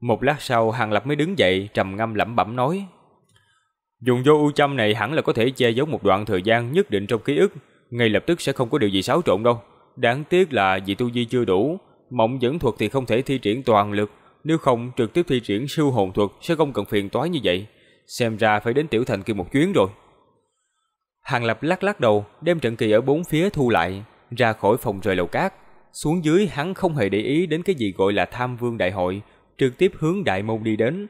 Một lát sau Hàng Lập mới đứng dậy trầm ngâm lẩm bẩm nói. Dùng vô u châm này hẳn là có thể che giấu một đoạn thời gian nhất định trong ký ức, ngay lập tức sẽ không có điều gì xáo trộn đâu. Đáng tiếc là vì tu vi chưa đủ, mộng dẫn thuật thì không thể thi triển toàn lực, nếu không trực tiếp thi triển siêu hồn thuật sẽ không cần phiền toái như vậy xem ra phải đến tiểu thành kia một chuyến rồi. Hàng Lập lắc lắc đầu, đem trận kỳ ở bốn phía thu lại, ra khỏi phòng rời lầu cát. Xuống dưới hắn không hề để ý đến cái gì gọi là tham vương đại hội, trực tiếp hướng đại môn đi đến.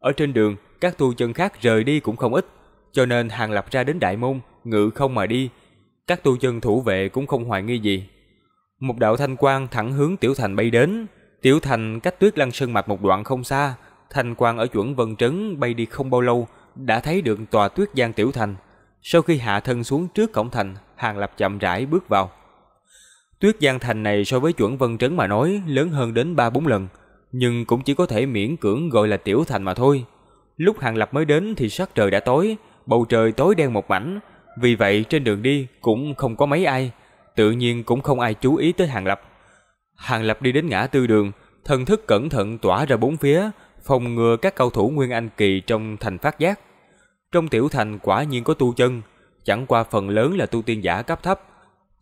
Ở trên đường, các tu chân khác rời đi cũng không ít, cho nên Hàng Lập ra đến đại môn, ngự không mà đi. Các tu chân thủ vệ cũng không hoài nghi gì. Một đạo thanh quang thẳng hướng tiểu thành bay đến, tiểu thành cách tuyết lăng sơn mạch một đoạn không xa, Thanh quang ở chuẩn vân trấn bay đi không bao lâu, đã thấy được tòa tuyết giang tiểu thành. Sau khi hạ thân xuống trước cổng thành, Hàng Lập chậm rãi bước vào. Tuyết giang thành này so với chuẩn vân trấn mà nói lớn hơn đến ba bốn lần, nhưng cũng chỉ có thể miễn cưỡng gọi là tiểu thành mà thôi. Lúc Hàng Lập mới đến thì sắc trời đã tối, bầu trời tối đen một mảnh, vì vậy trên đường đi cũng không có mấy ai, tự nhiên cũng không ai chú ý tới Hàng Lập. Hàng Lập đi đến ngã tư đường, thần thức cẩn thận tỏa ra bốn phía, phòng ngừa các cao thủ Nguyên Anh Kỳ trong thành phát giác. Trong tiểu thành quả nhiên có tu chân, chẳng qua phần lớn là tu tiên giả cấp thấp.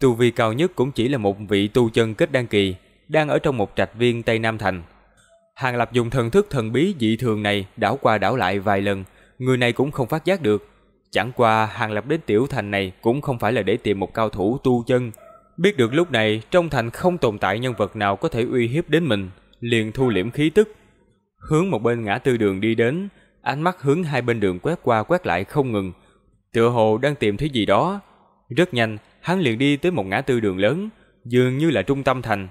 Tu vi cao nhất cũng chỉ là một vị tu chân kết đan kỳ, đang ở trong một trạch viên Tây Nam Thành. Hàng Lập dùng thần thức thần bí dị thường này đảo qua đảo lại vài lần, người này cũng không phát giác được. Chẳng qua Hàng Lập đến tiểu thành này cũng không phải là để tìm một cao thủ tu chân. Biết được lúc này trong thành không tồn tại nhân vật nào có thể uy hiếp đến mình, liền thu liễm khí tức, Hướng một bên ngã tư đường đi đến, ánh mắt hướng hai bên đường quét qua quét lại không ngừng. Tựa hồ đang tìm thứ gì đó. Rất nhanh, hắn liền đi tới một ngã tư đường lớn, dường như là trung tâm thành.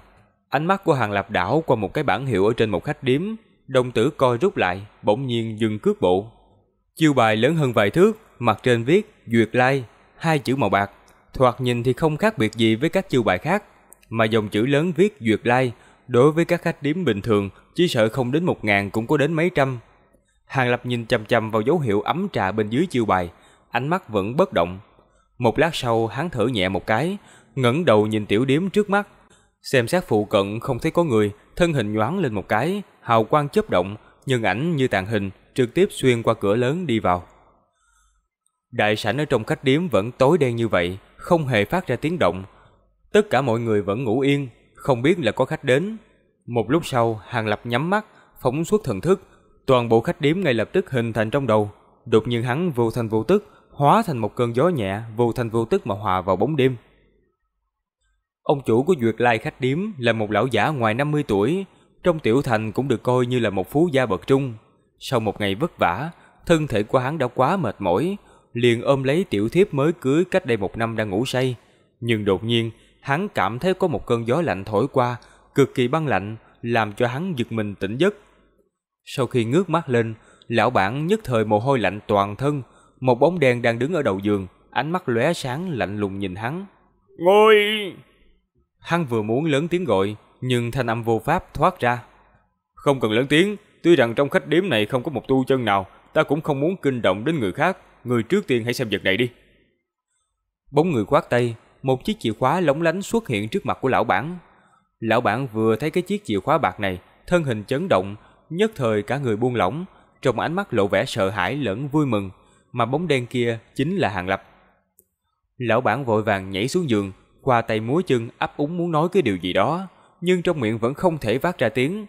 Ánh mắt của Hàng Lập đảo qua một cái bảng hiệu ở trên một khách điếm, đồng tử co rút lại, bỗng nhiên dừng cước bộ. Chiêu bài lớn hơn vài thước, mặt trên viết Duyệt Lai, hai chữ màu bạc, thoạt nhìn thì không khác biệt gì với các chiêu bài khác, mà dòng chữ lớn viết Duyệt Lai Đối với các khách điếm bình thường, chỉ sợ không đến một ngàn cũng có đến mấy trăm. Hàng Lập nhìn chằm chằm vào dấu hiệu ấm trà bên dưới chiêu bài, ánh mắt vẫn bất động. Một lát sau hắn thở nhẹ một cái, ngẩng đầu nhìn tiểu điếm trước mắt. Xem xét phụ cận không thấy có người, thân hình nhoáng lên một cái, hào quang chớp động, nhân ảnh như tàn hình, trực tiếp xuyên qua cửa lớn đi vào. Đại sảnh ở trong khách điếm vẫn tối đen như vậy, không hề phát ra tiếng động. Tất cả mọi người vẫn ngủ yên, không biết là có khách đến. Một lúc sau, Hàng Lập nhắm mắt, phóng xuất thần thức, toàn bộ khách điếm ngay lập tức hình thành trong đầu. Đột nhiên hắn vô thành vô tức, hóa thành một cơn gió nhẹ, vô thành vô tức mà hòa vào bóng đêm. Ông chủ của Duyệt Lai khách điếm là một lão giả ngoài 50 tuổi, trong tiểu thành cũng được coi như là một phú gia bậc trung. Sau một ngày vất vả, thân thể của hắn đã quá mệt mỏi, liền ôm lấy tiểu thiếp mới cưới cách đây một năm đang ngủ say. Nhưng đột nhiên, hắn cảm thấy có một cơn gió lạnh thổi qua, cực kỳ băng lạnh, làm cho hắn giật mình tỉnh giấc. Sau khi ngước mắt lên, lão bản nhất thời mồ hôi lạnh toàn thân, một bóng đen đang đứng ở đầu giường, ánh mắt lóe sáng lạnh lùng nhìn hắn. Ngồi! Hắn vừa muốn lớn tiếng gọi, nhưng thanh âm vô pháp thoát ra. Không cần lớn tiếng, tuy rằng trong khách điếm này không có một tu chân nào, ta cũng không muốn kinh động đến người khác, người trước tiên hãy xem vật này đi. Bóng người khoát tay, một chiếc chìa khóa lóng lánh xuất hiện trước mặt của lão bản. Lão bản vừa thấy cái chiếc chìa khóa bạc này, thân hình chấn động, nhất thời cả người buông lỏng, trong ánh mắt lộ vẻ sợ hãi lẫn vui mừng, mà bóng đen kia chính là Hàng Lập. Lão bản vội vàng nhảy xuống giường, qua tay múa chân ấp úng muốn nói cái điều gì đó, nhưng trong miệng vẫn không thể phát ra tiếng.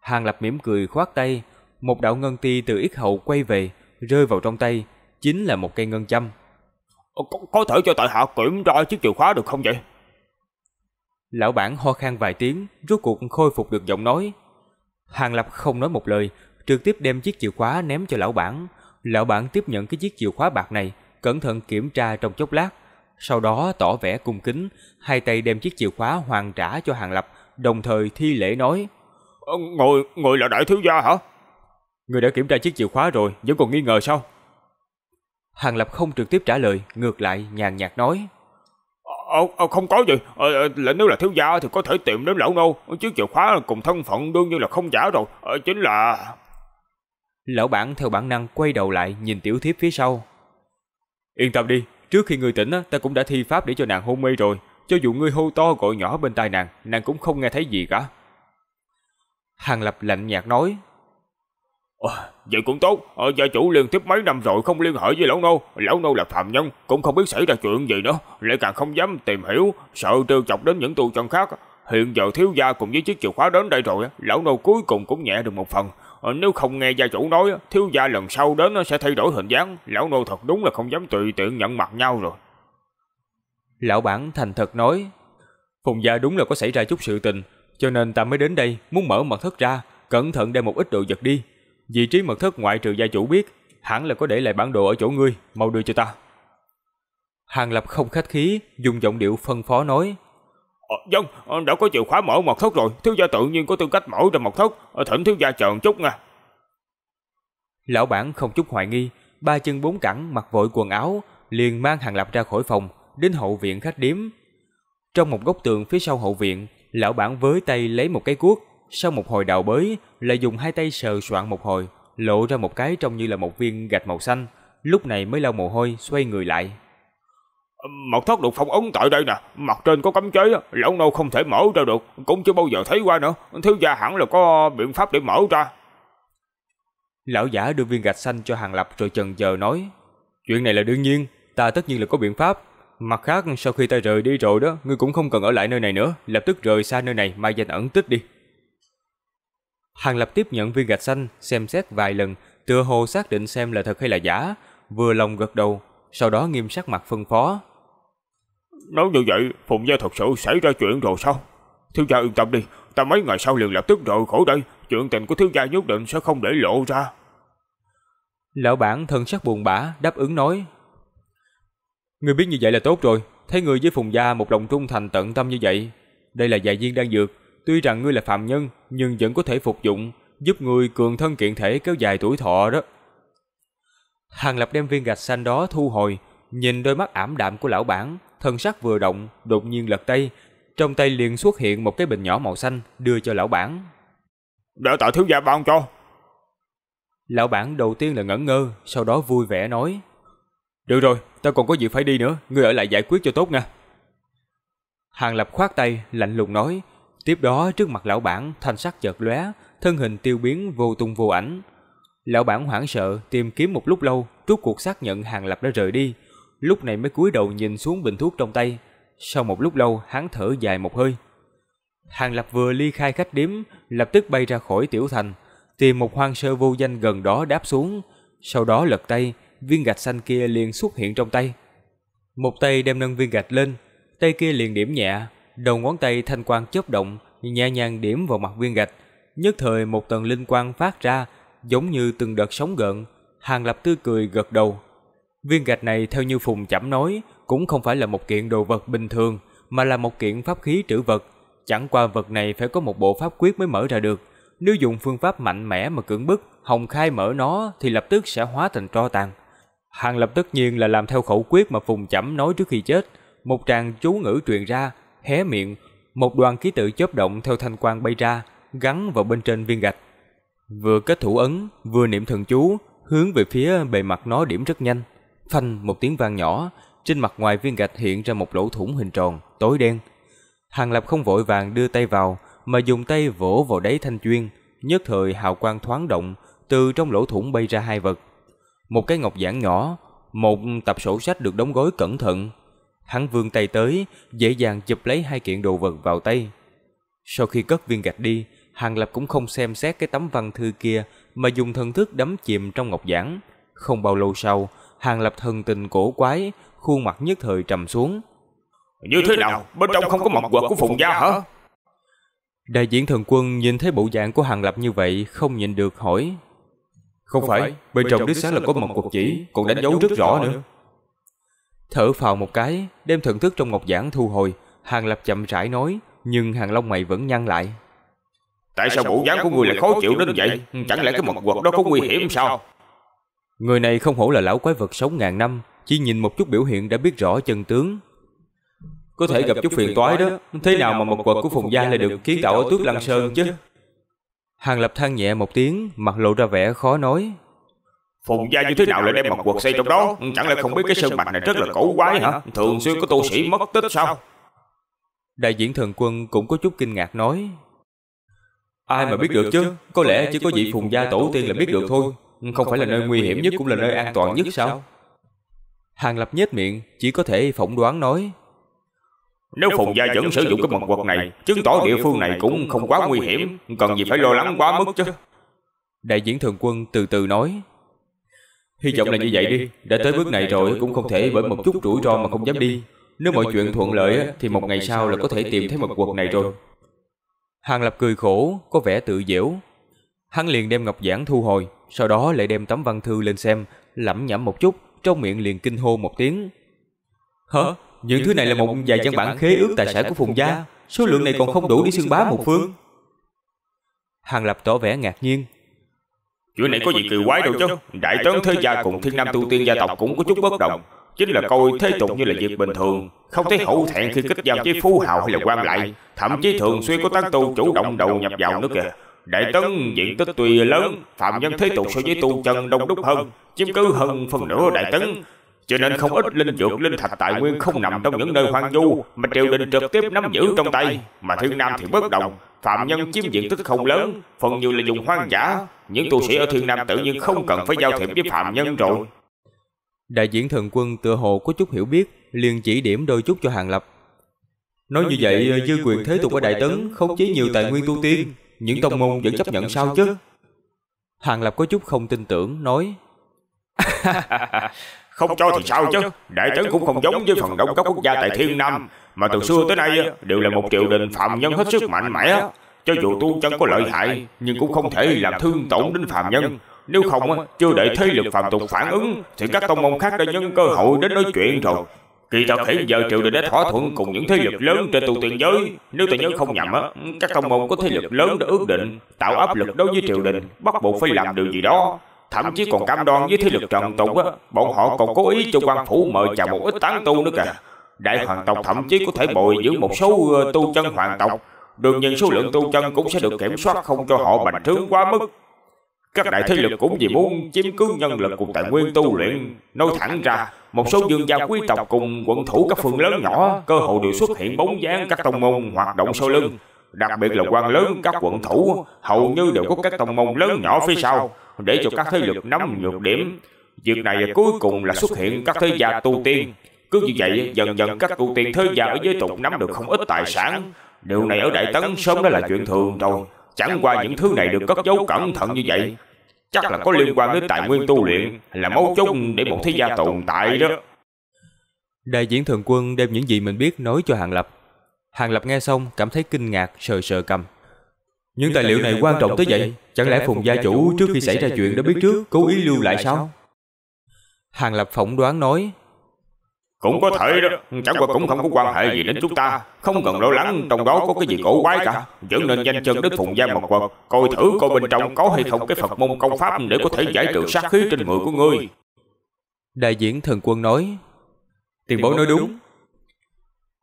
Hàng Lập mỉm cười khoát tay, một đạo ngân ti từ ít hậu quay về, rơi vào trong tay, chính là một cây ngân châm có, có thể cho tại hạ kiểm tra chiếc chìa khóa được không vậy? Lão bản ho khan vài tiếng, rốt cuộc khôi phục được giọng nói. Hàng Lập không nói một lời, trực tiếp đem chiếc chìa khóa ném cho lão bản. Lão bản tiếp nhận cái chiếc chìa khóa bạc này, cẩn thận kiểm tra trong chốc lát. Sau đó tỏ vẻ cung kính, hai tay đem chiếc chìa khóa hoàn trả cho Hàng Lập, đồng thời thi lễ nói. Ờ, ngồi ngồi là đại thiếu gia hả? Người đã kiểm tra chiếc chìa khóa rồi, vẫn còn nghi ngờ sao? Hàng Lập không trực tiếp trả lời, ngược lại nhàn nhạt nói. Ờ, ờ, ờ không có gì, ờ, ờ, là nếu là thiếu gia thì có thể tìm đến lão nô, chứ chìa khóa cùng thân phận đương nhiên là không giả rồi, ờ, chính là... Lão bản theo bản năng quay đầu lại nhìn tiểu thiếp phía sau. Yên tâm đi, trước khi ngươi tỉnh ta cũng đã thi pháp để cho nàng hôn mê rồi, cho dù ngươi hô to gọi nhỏ bên tai nàng, nàng cũng không nghe thấy gì cả. Hàng Lập lạnh nhạt nói. Ờ, vậy cũng tốt, ở ờ, gia chủ liên tiếp mấy năm rồi không liên hệ với lão nô, lão nô là phạm nhân, cũng không biết xảy ra chuyện gì nữa, lại càng không dám tìm hiểu, sợ trêu chọc đến những tu chân khác. Hiện giờ thiếu gia cùng với chiếc chìa khóa đến đây rồi, lão nô cuối cùng cũng nhẹ được một phần. Ờ, nếu không nghe gia chủ nói, thiếu gia lần sau đến sẽ thay đổi hình dáng, lão nô thật đúng là không dám tùy tiện nhận mặt nhau rồi. Lão bản thành thật nói, Phùng gia đúng là có xảy ra chút sự tình, cho nên ta mới đến đây muốn mở mật thất ra, cẩn thận đem một ít đồ vật đi, vị trí mật thất ngoại trừ gia chủ biết, hẳn là có để lại bản đồ ở chỗ ngươi, mau đưa cho ta. Hàng Lập không khách khí, dùng giọng điệu phân phó nói. Ờ, vâng, ờ đã có chìa khóa mở mật thất rồi, thiếu gia tự nhiên có tư cách mở ra mật thất, ờ, thỉnh thiếu gia chờ một chút nha. Lão bản không chút hoài nghi, ba chân bốn cẳng mặc vội quần áo, liền mang Hàng Lập ra khỏi phòng, đến hậu viện khách điếm. Trong một góc tường phía sau hậu viện, lão bản với tay lấy một cái cuốc, sau một hồi đào bới, lại dùng hai tay sờ soạn một hồi, lộ ra một cái trông như là một viên gạch màu xanh, lúc này mới lau mồ hôi, xoay người lại. Một thoát được phong ấn tại đây nè, mặt trên có cấm chế, lão nô không thể mở ra được, cũng chưa bao giờ thấy qua nữa, thiếu gia hẳn là có biện pháp để mở ra. Lão giả đưa viên gạch xanh cho Hàng Lập rồi chần chờ nói, chuyện này là đương nhiên, ta tất nhiên là có biện pháp, Mặt khác sau khi ta rời đi rồi đó, ngươi cũng không cần ở lại nơi này nữa, lập tức rời xa nơi này mai danh ẩn tích đi. Hàng Lập tiếp nhận viên gạch xanh, xem xét vài lần, tựa hồ xác định xem là thật hay là giả, vừa lòng gật đầu, sau đó nghiêm sắc mặt phân phó. Nói như vậy, Phùng Gia thật sự xảy ra chuyện rồi sao? Thiếu gia yên tâm đi, ta mấy ngày sau liền lập tức rời khỏi đây, chuyện tình của thiếu gia nhất định sẽ không để lộ ra. Lão bản thân sắc buồn bã, đáp ứng nói. Người biết như vậy là tốt rồi, thấy người với Phùng Gia một lòng trung thành tận tâm như vậy. Đây là vài viên đang dược, tuy rằng ngươi là phạm nhân nhưng vẫn có thể phục dụng, giúp ngươi cường thân kiện thể kéo dài tuổi thọ đó. Hàng Lập đem viên gạch xanh đó thu hồi, nhìn đôi mắt ảm đạm của lão bản, thân sắc vừa động, đột nhiên lật tay, trong tay liền xuất hiện một cái bình nhỏ màu xanh đưa cho lão bản. "Đã tạ thiếu gia ban cho." Lão bản đầu tiên là ngẩn ngơ, sau đó vui vẻ nói: "Được rồi, ta còn có việc phải đi nữa, ngươi ở lại giải quyết cho tốt nha." Hàng Lập khoát tay, lạnh lùng nói: Tiếp đó trước mặt lão bản, thanh sắc chợt lóe, thân hình tiêu biến vô tung vô ảnh. Lão bản hoảng sợ, tìm kiếm một lúc lâu, rốt cuộc xác nhận Hàng Lập đã rời đi, lúc này mới cúi đầu nhìn xuống bình thuốc trong tay. Sau một lúc lâu, hắn thở dài một hơi. Hàng Lập vừa ly khai khách điếm, lập tức bay ra khỏi tiểu thành, tìm một hoang sơ vô danh gần đó đáp xuống, sau đó lật tay, viên gạch xanh kia liền xuất hiện trong tay. Một tay đem nâng viên gạch lên, tay kia liền điểm nhẹ, đầu ngón tay thanh quang chớp động, nhẹ nhàng điểm vào mặt viên gạch, nhất thời một tầng linh quang phát ra, giống như từng đợt sóng gợn, Hàng Lập tươi cười gật đầu. Viên gạch này theo như Phùng chẩm nói, cũng không phải là một kiện đồ vật bình thường, mà là một kiện pháp khí trữ vật, chẳng qua vật này phải có một bộ pháp quyết mới mở ra được. Nếu dùng phương pháp mạnh mẽ mà cưỡng bức, Hồng Khai mở nó thì lập tức sẽ hóa thành tro tàn. Hàng Lập tất nhiên là làm theo khẩu quyết mà Phùng Chẩm nói trước khi chết, một tràng chú ngữ truyền ra, hé miệng, một đoàn ký tự chớp động theo thanh quang bay ra, gắn vào bên trên viên gạch. Vừa kết thủ ấn, vừa niệm thần chú, hướng về phía bề mặt nó điểm rất nhanh. Phanh một tiếng vang nhỏ, trên mặt ngoài viên gạch hiện ra một lỗ thủng hình tròn, tối đen. Hàng Lập không vội vàng đưa tay vào, mà dùng tay vỗ vào đáy thanh chuyên, nhất thời hào quang thoáng động, từ trong lỗ thủng bay ra hai vật. Một cái ngọc giản nhỏ, một tập sổ sách được đóng gói cẩn thận, Hắn vươn tay tới, dễ dàng chụp lấy hai kiện đồ vật vào tay. Sau khi cất viên gạch đi, Hàng Lập cũng không xem xét cái tấm văn thư kia mà dùng thần thức đắm chìm trong ngọc giản. Không bao lâu sau, Hàng Lập thần tình cổ quái, khuôn mặt nhất thời trầm xuống. Như thế nào? Bên trong không có mọc quật của Phùng Gia hả? Đại diện thần quân nhìn thấy bộ dạng của Hàng Lập như vậy không nhịn được hỏi. Không, không phải, bên, bên trong đứa sáng là có mọc quật chỉ, còn đánh dấu rất rõ nữa. nữa. Thở phào một cái, đem thần thức trong ngọc giản thu hồi, Hàng Lập chậm rãi nói, nhưng hàng long mày vẫn nhăn lại. Tại sao bộ dáng của người lại khó chịu đến vậy? Ừ, chẳng lẽ cái mật quật đó có nguy hiểm sao? Người này không hổ là lão quái vật sống ngàn năm, chỉ nhìn một chút biểu hiện đã biết rõ chân tướng. Có thể gặp chút phiền toái đó, thế nào mà mật quật của Phùng Gia lại được kiến tạo ở Tước Lăng Sơn chứ? Hàng Lập than nhẹ một tiếng, mặt lộ ra vẻ khó nói. Phùng gia như thế nào lại đem mặt quật xây trong đó ừ, Chẳng lẽ không biết cái sơn mạch này rất là cổ quái hả Thường xuyên có tu sĩ mất tích sao Đại diện thần quân cũng có chút kinh ngạc nói Ai mà biết được chứ Có lẽ chỉ có vị phùng gia tổ tiên là biết được thôi Không phải là nơi nguy hiểm nhất cũng là nơi an toàn nhất sao Hàng lập nhếch miệng Chỉ có thể phỏng đoán nói Nếu phùng gia vẫn sử dụng cái mật quật này Chứng tỏ địa phương này cũng không quá nguy hiểm Cần gì phải lo lắng quá mức chứ Đại diện thần quân từ từ nói Hy vọng là như vậy đi Đã tới bước này rồi cũng không thể bởi một chút rủi ro mà không dám đi Nếu mọi chuyện thuận lợi Thì một ngày sau là có thể tìm thấy mật quật này rồi Hàng Lập cười khổ Có vẻ tự dễu Hắn liền đem ngọc giản thu hồi Sau đó lại đem tấm văn thư lên xem Lẩm nhẩm một chút Trong miệng liền kinh hô một tiếng Hả? Những thứ này là một vài văn bản khế ước tài sản của Phùng Gia Số lượng này còn không đủ để xưng bá một phương Hàng Lập tỏ vẻ ngạc nhiên Chuyện này có gì kỳ quái đâu chứ Đại tấn thế gia cùng thiên nam tu tiên gia tộc cũng có chút bất đồng Chính là coi thế tục như là việc bình thường Không thấy hậu thẹn khi kết giao với phú hào hay là quan lại Thậm chí thường xuyên có tán tu chủ động đầu nhập vào nước kìa Đại tấn diện tích tùy lớn Phạm nhân thế tục so với tu chân đông đúc hơn Chiếm cứ hơn phần nửa đại tấn cho nên không ít linh dược linh thạch tài nguyên không nằm trong những nơi hoang vu Mà triều đình trực tiếp nắm giữ trong tay Mà thiên nam thì bất động, Phạm nhân chiếm diện tích không lớn Phần nhiều là dùng hoang dã Những tu sĩ ở thiên nam tự nhiên không cần phải giao thiệp với phạm nhân rồi Đại diện thần quân tựa hồ có chút hiểu biết liền chỉ điểm đôi chút cho Hàng Lập Nói như vậy dư quyền thế tục ở Đại Tấn Khống chế nhiều tài nguyên tu tiên Những tông môn vẫn chấp nhận sao chứ Hàng Lập có chút không tin tưởng nói Không cho thì sao chứ đại tử cũng không giống với phần đông các quốc gia tại Thiên Nam Mà từ xưa tới nay Đều là một triều đình phạm nhân hết sức mạnh mẽ Cho dù tu chân có lợi hại Nhưng cũng không thể làm thương tổn đến phạm nhân Nếu không chưa để thế lực phạm tục phản ứng Thì các tông môn khác đã nhân cơ hội đến nói chuyện rồi Kỳ thật hiện giờ triều đình đã thỏa thuận cùng những thế lực lớn trên tu tiên giới Nếu tôi nhớ không nhầm, á, các tông môn có thế lực lớn đã ước định Tạo áp lực đối với triều đình Bắt buộc phải làm điều gì đó thậm chí còn cam đoan với thế lực trần tục á, bọn họ còn cố ý cho quan phủ mời chào một ít tán tu nữa kìa. Đại hoàng tộc thậm chí có thể bồi dưỡng một số ờ, ờ, tu chân hoàng tộc, đương nhiên số lượng tu chân cũng sẽ được kiểm soát không cho họ bành trướng quá mức. Các đại thế lực cũng vì muốn chiếm cứ nhân lực cùng tài nguyên tu luyện. Nói thẳng ra, một số dương gia quý tộc cùng quận thủ các phường lớn nhỏ, cơ hội đều xuất hiện bóng dáng các tông môn hoạt động sau lưng. Đặc biệt là quan lớn các quận thủ, hầu như đều có các tông môn lớn nhỏ phía sau để cho các thế lực nắm nhược điểm. Việc này cuối cùng là xuất hiện các thế gia tu tiên. Cứ như vậy, dần dần các tu tiên thế gia ở giới tục nắm được không ít tài sản. Điều này ở Đại Tấn sớm đó là chuyện thường rồi. Chẳng qua những thứ này được cất giấu cẩn thận như vậy. Chắc là có liên quan đến tài nguyên tu luyện, là mấu chốt để một thế gia tồn tại đó. Đại diện thường quân đem những gì mình biết nói cho Hàng Lập. Hàng Lập nghe xong cảm thấy kinh ngạc, sờ sờ cầm. Những tài liệu này quan trọng tới vậy Chẳng lẽ Phùng gia chủ trước khi xảy ra chuyện đã biết trước Cố ý lưu lại sao Hàng Lập phỏng đoán nói Cũng có thể đó Chẳng qua cũng không có quan hệ gì đến chúng ta Không cần lo lắng trong đó có cái gì cổ quái cả Vẫn nên danh chân đến Phùng gia một quật Coi thử coi bên trong có hay không cái Phật môn công pháp Để có thể giải trừ sát khí trên người của ngươi Đại diện thần quân nói Tiền bối nói đúng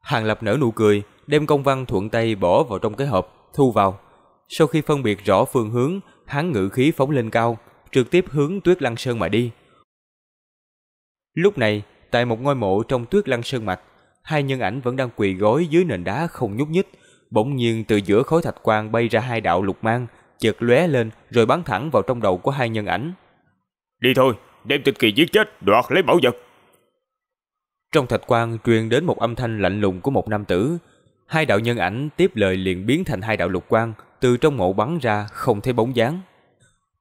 Hàng Lập nở nụ cười Đem công văn thuận tay bỏ vào trong cái hộp Thu vào sau khi phân biệt rõ phương hướng, hắn ngự khí phóng lên cao, trực tiếp hướng Tuyết Lăng Sơn mà đi. Lúc này, tại một ngôi mộ trong Tuyết Lăng Sơn mạch, hai nhân ảnh vẫn đang quỳ gối dưới nền đá không nhúc nhích, bỗng nhiên từ giữa khối thạch quang bay ra hai đạo lục mang, chợt lóe lên rồi bắn thẳng vào trong đầu của hai nhân ảnh. "Đi thôi, đem Tinh Kỳ giết chết, đoạt lấy bảo vật." Trong thạch quang truyền đến một âm thanh lạnh lùng của một nam tử, hai đạo nhân ảnh tiếp lời liền biến thành hai đạo lục quang, từ trong mộ bắn ra không thấy bóng dáng.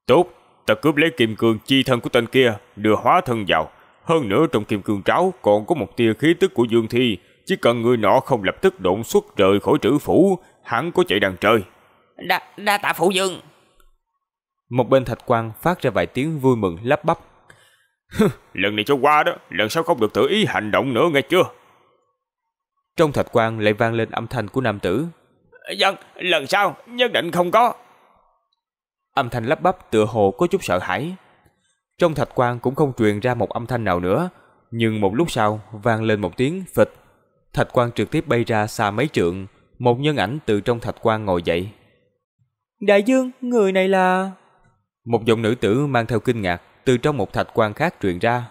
Tốt, ta cướp lấy kim cương chi thân của tên kia, đưa hóa thân vào. Hơn nữa trong kim cương tráo còn có một tia khí tức của dương thi, chỉ cần người nọ không lập tức độn xuất rời khỏi trữ phủ, hắn có chạy đàn trời. Đa, đa tạ phụ dương. Một bên thạch quang phát ra vài tiếng vui mừng lắp bắp. lần này cho qua đó, lần sau không được tự ý hành động nữa nghe chưa? Trong thạch quang lại vang lên âm thanh của nam tử, Dân, vâng, lần sau nhất định không có. Âm thanh lắp bắp tựa hồ có chút sợ hãi. Trong thạch quan cũng không truyền ra một âm thanh nào nữa, nhưng một lúc sau vang lên một tiếng phịch. Thạch quan trực tiếp bay ra xa mấy trượng, một nhân ảnh từ trong thạch quan ngồi dậy. Đại dương, người này là... Một giọng nữ tử mang theo kinh ngạc từ trong một thạch quan khác truyền ra.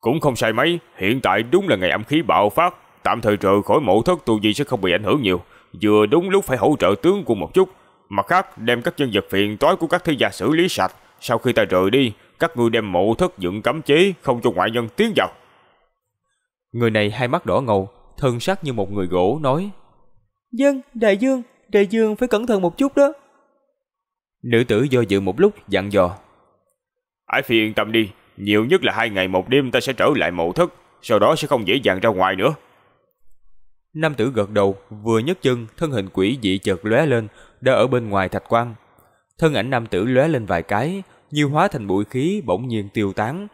Cũng không sai mấy, hiện tại đúng là ngày âm khí bạo phát, tạm thời rời khỏi mộ thất tu vi sẽ không bị ảnh hưởng nhiều vừa đúng lúc phải hỗ trợ tướng quân một chút. Mặt khác, đem các nhân vật phiền toái của các thế gia xử lý sạch. Sau khi ta rời đi, các ngươi đem mộ thất dựng cấm chế, không cho ngoại nhân tiến vào. Người này hai mắt đỏ ngầu, thân sắc như một người gỗ, nói Dân, đại dương, đại dương phải cẩn thận một chút đó. Nữ tử do dự một lúc, dặn dò. Ái phi yên tâm đi, nhiều nhất là hai ngày một đêm ta sẽ trở lại mộ thất, sau đó sẽ không dễ dàng ra ngoài nữa. Nam tử gật đầu, vừa nhấc chân, thân hình quỷ dị chợt lóe lên, đã ở bên ngoài thạch quan. Thân ảnh nam tử lóe lên vài cái, như hóa thành bụi khí bỗng nhiên tiêu tán,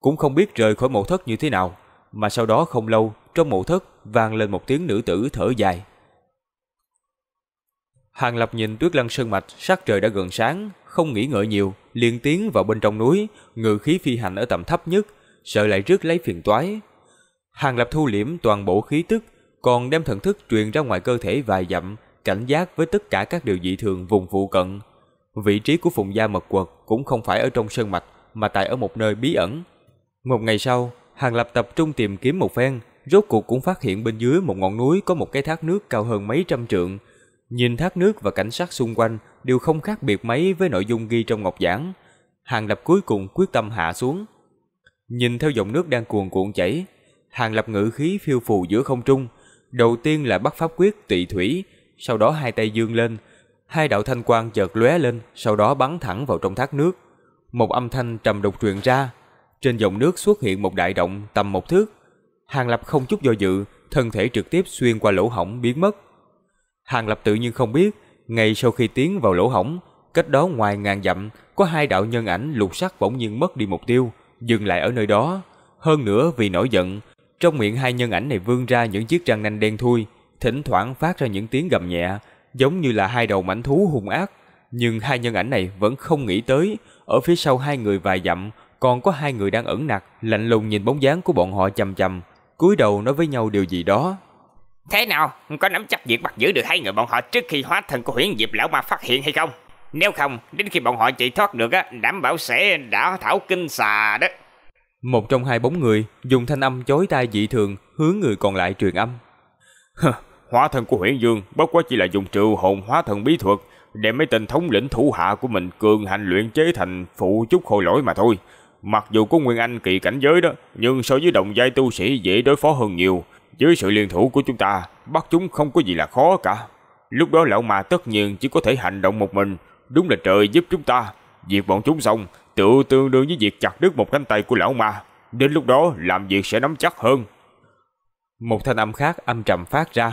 cũng không biết rời khỏi mộ thất như thế nào, mà sau đó không lâu, trong mộ thất vang lên một tiếng nữ tử thở dài. Hàng Lập nhìn Tuyết Lăng sơn mạch, sắc trời đã gần sáng, không nghĩ ngợi nhiều, liền tiến vào bên trong núi, ngự khí phi hành ở tầm thấp nhất, sợ lại rước lấy phiền toái. Hàng Lập thu liễm toàn bộ khí tức, còn đem thần thức truyền ra ngoài cơ thể vài dặm, cảnh giác với tất cả các điều dị thường vùng phụ cận. Vị trí của phùng gia mật quật cũng không phải ở trong sơn mạch, mà tại ở một nơi bí ẩn. Một ngày sau, Hàng Lập tập trung tìm kiếm một phen, rốt cuộc cũng phát hiện bên dưới một ngọn núi có một cái thác nước cao hơn mấy trăm trượng. Nhìn thác nước và cảnh sát xung quanh đều không khác biệt mấy với nội dung ghi trong ngọc giảng. Hàng Lập cuối cùng quyết tâm hạ xuống. Nhìn theo dòng nước đang cuồn cuộn chảy, Hàng Lập ngữ khí phiêu phù giữa không trung, Đầu tiên là bắt pháp quyết tỵ thủy, sau đó hai tay dương lên, hai đạo thanh quang chợt lóe lên, sau đó bắn thẳng vào trong thác nước. Một âm thanh trầm đục truyền ra, trên dòng nước xuất hiện một đại động tầm một thước. Hàng Lập không chút do dự, thân thể trực tiếp xuyên qua lỗ hổng biến mất. Hàng Lập tự nhiên không biết, ngay sau khi tiến vào lỗ hổng, cách đó ngoài ngàn dặm có hai đạo nhân ảnh lục sắc bỗng nhiên mất đi mục tiêu, dừng lại ở nơi đó. Hơn nữa vì nổi giận, trong miệng hai nhân ảnh này vươn ra những chiếc răng nanh đen thui, thỉnh thoảng phát ra những tiếng gầm nhẹ, giống như là hai đầu mảnh thú hung ác. Nhưng hai nhân ảnh này vẫn không nghĩ tới, ở phía sau hai người vài dặm, còn có hai người đang ẩn nặc, lạnh lùng nhìn bóng dáng của bọn họ chầm chầm, cúi đầu nói với nhau điều gì đó. Thế nào, có nắm chắc việc bắt giữ được hai người bọn họ trước khi hóa thân của huyễn diệp lão ma phát hiện hay không? Nếu không, đến khi bọn họ chạy thoát được á, đảm bảo sẽ đã thảo kinh xà đó. Một trong hai bóng người dùng thanh âm chói tai dị thường hướng người còn lại truyền âm. hóa thân của Huyễn Dương bất quá chỉ là dùng trừ hồn hóa thân bí thuật để mấy tên thống lĩnh thủ hạ của mình cường hành luyện chế thành phụ chút hồi lỗi mà thôi. Mặc dù có nguyên anh kỳ cảnh giới đó, nhưng so với đồng giai tu sĩ dễ đối phó hơn nhiều. Dưới sự liên thủ của chúng ta, bắt chúng không có gì là khó cả. Lúc đó lão ma tất nhiên chỉ có thể hành động một mình, đúng là trời giúp chúng ta. Diệt bọn chúng xong, tự tương đương với việc chặt đứt một cánh tay của lão ma. Đến lúc đó làm việc sẽ nắm chắc hơn. Một thanh âm khác âm trầm phát ra.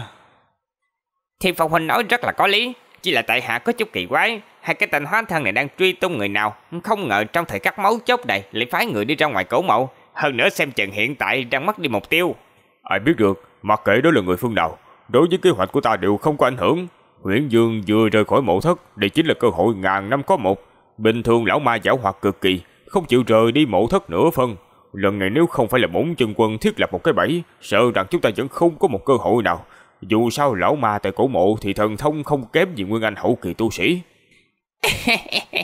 Thiên Phong Huynh nói rất là có lý. Chỉ là tại hạ có chút kỳ quái. Hai cái tên hóa thân này đang truy tung người nào. Không ngờ trong thời khắc máu chốc này lại phái người đi ra ngoài cổ mộ. Hơn nữa xem chừng hiện tại đang mất đi mục tiêu. Ai biết được, mặc kệ đó là người phương nào. Đối với kế hoạch của ta đều không có ảnh hưởng. Nguyễn Dương vừa rời khỏi mộ thất, đây chính là cơ hội ngàn năm có một. Bình thường lão ma giảo hoạt cực kỳ, không chịu rời đi mộ thất nửa phân. Lần này nếu không phải là bốn chân quân thiết lập một cái bẫy, sợ rằng chúng ta vẫn không có một cơ hội nào. Dù sao lão ma tại cổ mộ thì thần thông không kém gì nguyên anh hậu kỳ tu sĩ.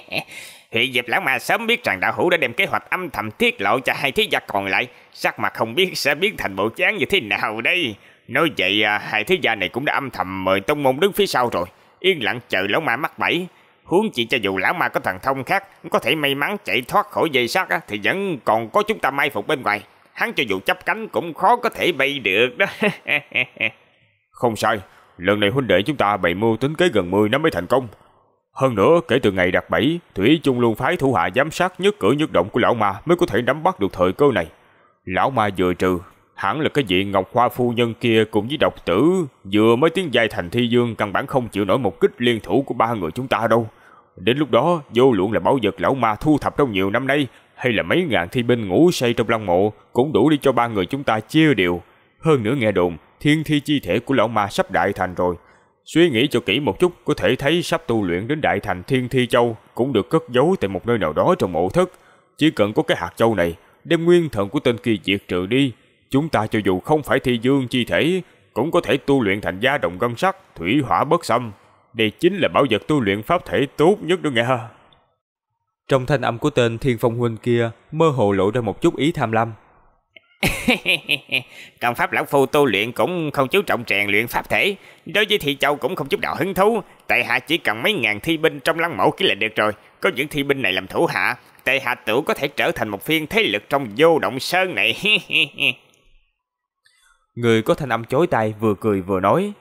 Hiện dịp lão ma sớm biết rằng đạo hữu đã đem kế hoạch âm thầm tiết lộ cho hai thế gia còn lại, sắc mặt không biết sẽ biến thành bộ chán như thế nào đây. Nói vậy, à, hai thế gia này cũng đã âm thầm mời tông môn đứng phía sau rồi, yên lặng chờ lão ma mắc bẫy. Huống chỉ cho dù lão ma có thần thông khác, có thể may mắn chạy thoát khỏi dây sắt thì vẫn còn có chúng ta mai phục bên ngoài. Hắn cho dù chấp cánh cũng khó có thể bay được đó. Không sai, lần này huynh đệ chúng ta bày mưu tính kế gần 10 năm mới thành công. Hơn nữa, kể từ ngày đặt bẫy Thủy chung luôn phái thủ hạ giám sát nhất cử nhất động của lão ma mới có thể nắm bắt được thời cơ này. Lão ma vừa trừ, hẳn là cái vị Ngọc Hoa phu nhân kia cùng với độc tử vừa mới tiến giai thành thi dương căn bản không chịu nổi một kích liên thủ của ba người chúng ta đâu. Đến lúc đó, vô luận là bảo vật lão ma thu thập trong nhiều năm nay, hay là mấy ngàn thi binh ngủ say trong lăng mộ, cũng đủ để cho ba người chúng ta chia đều. Hơn nữa nghe đồn, thiên thi chi thể của lão ma sắp đại thành rồi. Suy nghĩ cho kỹ một chút, có thể thấy sắp tu luyện đến đại thành thiên thi châu, cũng được cất giấu tại một nơi nào đó trong mộ thất. Chỉ cần có cái hạt châu này, đem nguyên thần của tên kia diệt trừ đi, chúng ta cho dù không phải thi dương chi thể, cũng có thể tu luyện thành gia đồng gân sắc, thủy hỏa bất xâm, đây chính là bảo vật tu luyện pháp thể tốt nhất đó nghe ha. Trong thanh âm của tên Thiên Phong Huynh kia mơ hồ lộ ra một chút ý tham lam. Công pháp lão phu tu luyện cũng không chú trọng rèn luyện pháp thể, đối với thị châu cũng không chút nào hứng thú, tại hạ chỉ cần mấy ngàn thi binh trong lăng mộ kia là được rồi, có những thi binh này làm thủ hạ, tại hạ tự có thể trở thành một phiên thế lực trong vô động sơn này. Người có thanh âm chối tay vừa cười vừa nói.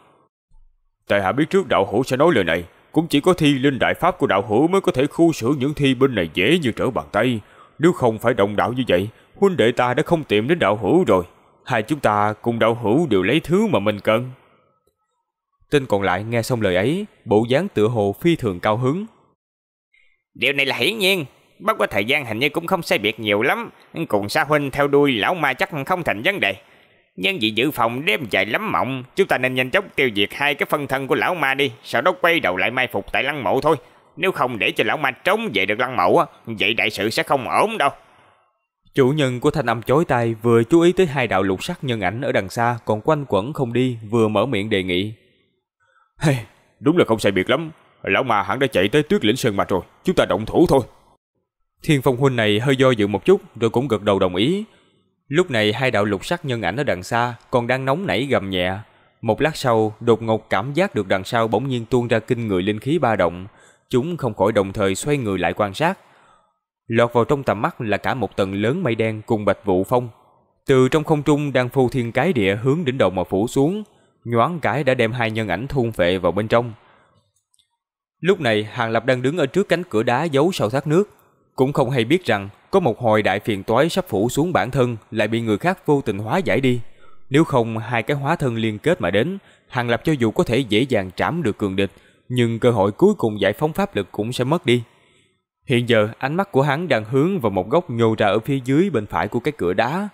Tại hạ biết trước đạo hữu sẽ nói lời này, cũng chỉ có thi linh đại pháp của đạo hữu mới có thể khu xử những thi binh này dễ như trở bàn tay. Nếu không phải đồng đạo như vậy, huynh đệ ta đã không tìm đến đạo hữu rồi. Hai chúng ta cùng đạo hữu đều lấy thứ mà mình cần. Tên còn lại nghe xong lời ấy, bộ dáng tựa hồ phi thường cao hứng. Điều này là hiển nhiên, bắt qua thời gian hình như cũng không sai biệt nhiều lắm. Cùng xa huynh theo đuôi lão ma chắc không thành vấn đề. Nhưng vì dự phòng đêm dài lắm mộng, chúng ta nên nhanh chóng tiêu diệt hai cái phân thân của lão ma đi, sau đó quay đầu lại mai phục tại lăng mộ thôi. Nếu không để cho lão ma trốn về được lăng mộ, vậy đại sự sẽ không ổn đâu. Chủ nhân của thanh âm chối tay vừa chú ý tới hai đạo lục sắc nhân ảnh ở đằng xa còn quanh quẩn không đi, vừa mở miệng đề nghị. Hey, đúng là không sai biệt lắm, lão ma hẳn đã chạy tới tuyết lĩnh sơn mà rồi, chúng ta động thủ thôi. Thiên Phong Huynh này hơi do dự một chút rồi cũng gật đầu đồng ý, Lúc này hai đạo lục sắc nhân ảnh ở đằng xa còn đang nóng nảy gầm nhẹ. Một lát sau, đột ngột cảm giác được đằng sau bỗng nhiên tuôn ra kinh người linh khí ba động. Chúng không khỏi đồng thời xoay người lại quan sát. Lọt vào trong tầm mắt là cả một tầng lớn mây đen cùng bạch vụ phong. Từ trong không trung đang phô thiên cái địa hướng đỉnh đầu mà phủ xuống, nhoáng cái đã đem hai nhân ảnh thôn phệ vào bên trong. Lúc này, Hàng Lập đang đứng ở trước cánh cửa đá giấu sau thác nước, cũng không hay biết rằng có một hồi đại phiền toái sắp phủ xuống bản thân lại bị người khác vô tình hóa giải đi. Nếu không hai cái hóa thân liên kết mà đến, Hàng Lập cho dù có thể dễ dàng trảm được cường địch, nhưng cơ hội cuối cùng giải phóng pháp lực cũng sẽ mất đi. Hiện giờ ánh mắt của hắn đang hướng vào một góc nhô ra ở phía dưới bên phải của cái cửa đá.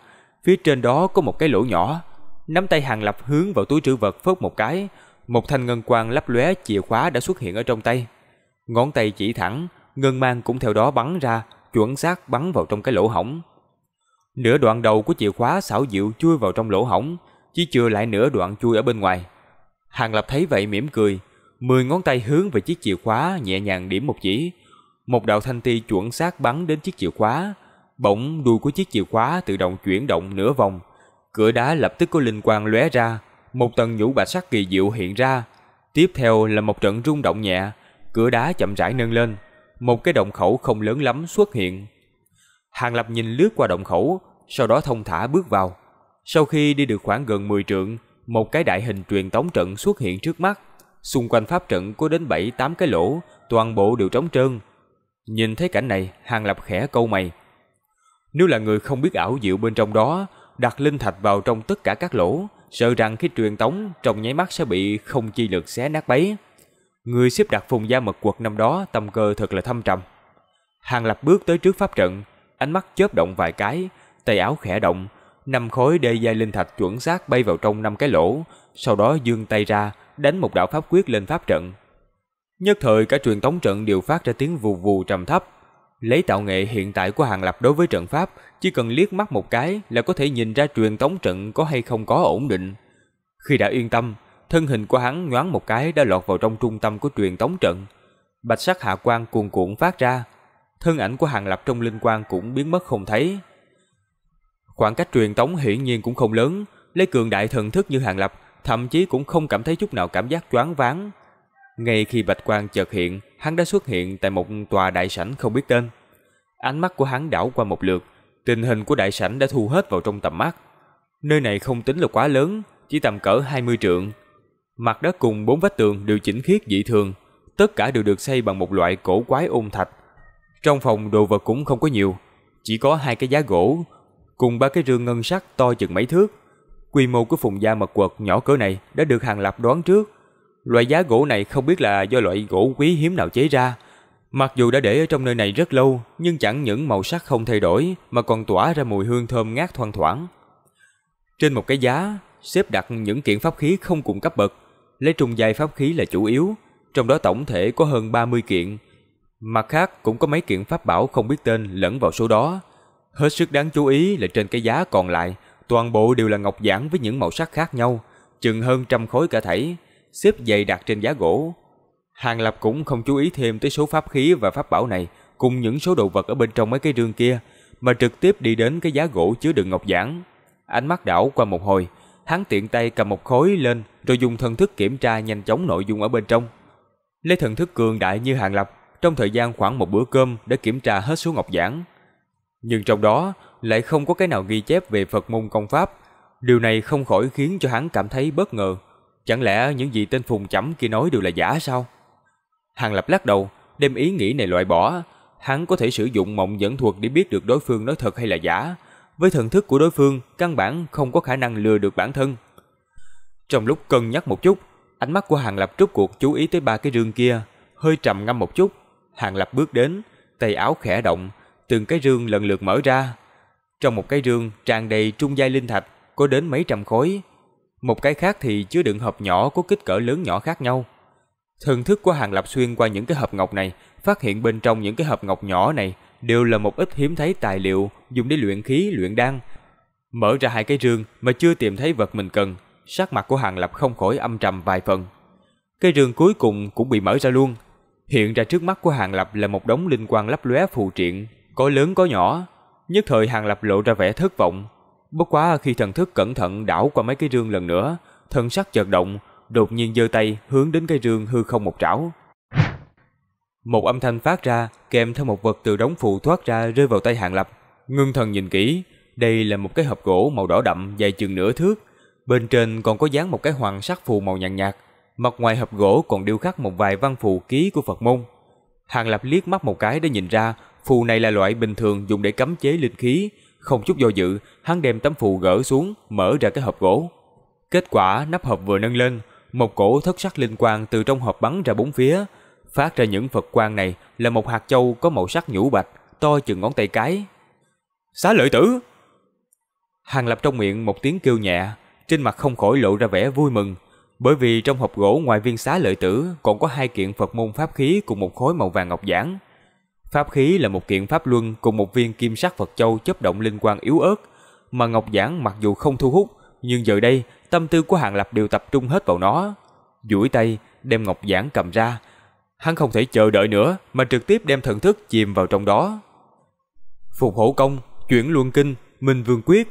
Phía trên đó có một cái lỗ nhỏ. Nắm tay Hàng Lập hướng vào túi trữ vật phớt một cái, một thanh ngân quang lấp lóe chìa khóa đã xuất hiện ở trong tay. Ngón tay chỉ thẳng, ngân mang cũng theo đó bắn ra, chuẩn xác bắn vào trong cái lỗ hổng. Nửa đoạn đầu của chìa khóa xảo diệu chui vào trong lỗ hổng, chỉ chừa lại nửa đoạn chui ở bên ngoài. Hàng Lập thấy vậy mỉm cười, mười ngón tay hướng về chiếc chìa khóa nhẹ nhàng điểm một chỉ. Một đạo thanh ti chuẩn xác bắn đến chiếc chìa khóa, bỗng đuôi của chiếc chìa khóa tự động chuyển động nửa vòng. Cửa đá lập tức có linh quang lóe ra, một tầng nhũ bạch sắc kỳ diệu hiện ra. Tiếp theo là một trận rung động nhẹ, cửa đá chậm rãi nâng lên, một cái động khẩu không lớn lắm xuất hiện. Hàng Lập nhìn lướt qua động khẩu, sau đó thông thả bước vào. Sau khi đi được khoảng gần 10 trượng, một cái đại hình truyền tống trận xuất hiện trước mắt. Xung quanh pháp trận có đến 7-8 cái lỗ, toàn bộ đều trống trơn. Nhìn thấy cảnh này, Hàng Lập khẽ câu mày. Nếu là người không biết ảo diệu bên trong đó, đặt linh thạch vào trong tất cả các lỗ, sợ rằng khi truyền tống trong nháy mắt sẽ bị không chi lực xé nát bấy. Người xếp đặt phùng gia mật quật năm đó tâm cơ thật là thâm trầm. Hàng lập bước tới trước pháp trận, ánh mắt chớp động vài cái, tay áo khẽ động, năm khối đê giai linh thạch chuẩn xác bay vào trong năm cái lỗ, sau đó dương tay ra, đánh một đạo pháp quyết lên pháp trận. Nhất thời cả truyền tống trận đều phát ra tiếng vù vù trầm thấp. Lấy tạo nghệ hiện tại của Hàng Lập đối với trận pháp, chỉ cần liếc mắt một cái là có thể nhìn ra truyền tống trận có hay không có ổn định. Khi đã yên tâm, thân hình của hắn nhoáng một cái đã lọt vào trong trung tâm của truyền tống trận. Bạch sắc hạ quang cuồn cuộn phát ra, thân ảnh của Hàng Lập trong linh quang cũng biến mất không thấy. Khoảng cách truyền tống hiển nhiên cũng không lớn, lấy cường đại thần thức như Hàng Lập, thậm chí cũng không cảm thấy chút nào cảm giác choáng váng. Ngay khi bạch quang chợt hiện, hắn đã xuất hiện tại một tòa đại sảnh không biết tên. Ánh mắt của hắn đảo qua một lượt, tình hình của đại sảnh đã thu hết vào trong tầm mắt. Nơi này không tính là quá lớn, chỉ tầm cỡ 20 trượng, Mặt đất cùng bốn vách tường đều chỉnh khiết dị thường, tất cả đều được xây bằng một loại cổ quái ôn thạch. Trong phòng đồ vật cũng không có nhiều, chỉ có hai cái giá gỗ cùng ba cái rương ngân sắc to chừng mấy thước. Quy mô của phòng gia mật quật nhỏ cỡ này đã được Hàng Lập đoán trước. Loại giá gỗ này không biết là do loại gỗ quý hiếm nào chế ra. Mặc dù đã để ở trong nơi này rất lâu, nhưng chẳng những màu sắc không thay đổi mà còn tỏa ra mùi hương thơm ngát thoang thoảng. Trên một cái giá, xếp đặt những kiện pháp khí không cùng cấp bậc, lấy trùng dài pháp khí là chủ yếu, trong đó tổng thể có hơn 30 kiện. Mặt khác cũng có mấy kiện pháp bảo không biết tên lẫn vào số đó. Hết sức đáng chú ý là trên cái giá còn lại, toàn bộ đều là ngọc giản với những màu sắc khác nhau, chừng hơn trăm khối cả thảy, xếp dày đặt trên giá gỗ. Hàng Lập cũng không chú ý thêm tới số pháp khí và pháp bảo này, cùng những số đồ vật ở bên trong mấy cái rương kia, mà trực tiếp đi đến cái giá gỗ chứa đựng ngọc giản. Ánh mắt đảo qua một hồi, hắn tiện tay cầm một khối lên, rồi dùng thần thức kiểm tra nhanh chóng nội dung ở bên trong. Lấy thần thức cường đại như hàng lập, trong thời gian khoảng một bữa cơm đã kiểm tra hết số ngọc giản, Nhưng trong đó lại không có cái nào ghi chép về Phật môn công pháp. Điều này không khỏi khiến cho hắn cảm thấy bất ngờ. Chẳng lẽ những gì tên Phùng chấm kia nói đều là giả sao? Hàng lập lắc đầu, đem ý nghĩ này loại bỏ. Hắn có thể sử dụng mộng dẫn thuật để biết được đối phương nói thật hay là giả. Với thần thức của đối phương, căn bản không có khả năng lừa được bản thân. Trong lúc cân nhắc một chút, ánh mắt của Hàng Lập rốt cuộc chú ý tới ba cái rương kia, hơi trầm ngâm một chút. Hàng Lập bước đến, tay áo khẽ động, từng cái rương lần lượt mở ra. Trong một cái rương tràn đầy trung giai linh thạch, có đến mấy trăm khối. Một cái khác thì chứa đựng hộp nhỏ có kích cỡ lớn nhỏ khác nhau. Thần thức của Hàng Lập xuyên qua những cái hộp ngọc này, phát hiện bên trong những cái hộp ngọc nhỏ này đều là một ít hiếm thấy tài liệu dùng để luyện khí, luyện đan. Mở ra hai cái rương mà chưa tìm thấy vật mình cần, sắc mặt của Hàng Lập không khỏi âm trầm vài phần. Cây rương cuối cùng cũng bị mở ra luôn. Hiện ra trước mắt của Hàng Lập là một đống linh quang lấp lóe phù triện, có lớn có nhỏ. Nhất thời Hàng Lập lộ ra vẻ thất vọng. Bất quá khi thần thức cẩn thận đảo qua mấy cái rương lần nữa, thần sắc chợt động, đột nhiên giơ tay hướng đến cây rương hư không một trảo. Một âm thanh phát ra, kèm theo một vật từ đống phù thoát ra rơi vào tay Hàng Lập. Ngưng thần nhìn kỹ, đây là một cái hộp gỗ màu đỏ đậm dài chừng nửa thước, Bên trên còn có dán một cái hoàng sắc phù màu nhàn nhạt, mặt ngoài hộp gỗ còn điêu khắc một vài văn phù ký của Phật môn. Hàng Lập liếc mắt một cái để nhìn ra, phù này là loại bình thường dùng để cấm chế linh khí, không chút do dự, hắn đem tấm phù gỡ xuống, mở ra cái hộp gỗ. Kết quả nắp hộp vừa nâng lên, một cổ thất sắc linh quang từ trong hộp bắn ra bốn phía, phát ra những Phật quang này là một hạt châu có màu sắc nhũ bạch, to chừng ngón tay cái. Xá lợi tử! Hàng Lập trong miệng một tiếng kêu nhẹ, trên mặt không khỏi lộ ra vẻ vui mừng, bởi vì trong hộp gỗ ngoài viên xá lợi tử còn có hai kiện Phật môn pháp khí cùng một khối màu vàng ngọc giản. Pháp khí là một kiện pháp luân cùng một viên kim sắc Phật châu chớp động linh quang yếu ớt, mà ngọc giản mặc dù không thu hút, nhưng giờ đây tâm tư của hàng Lập đều tập trung hết vào nó. Duỗi tay, đem ngọc giản cầm ra, hắn không thể chờ đợi nữa mà trực tiếp đem thần thức chìm vào trong đó. Phục hộ công, chuyển luân kinh, minh vương quyết,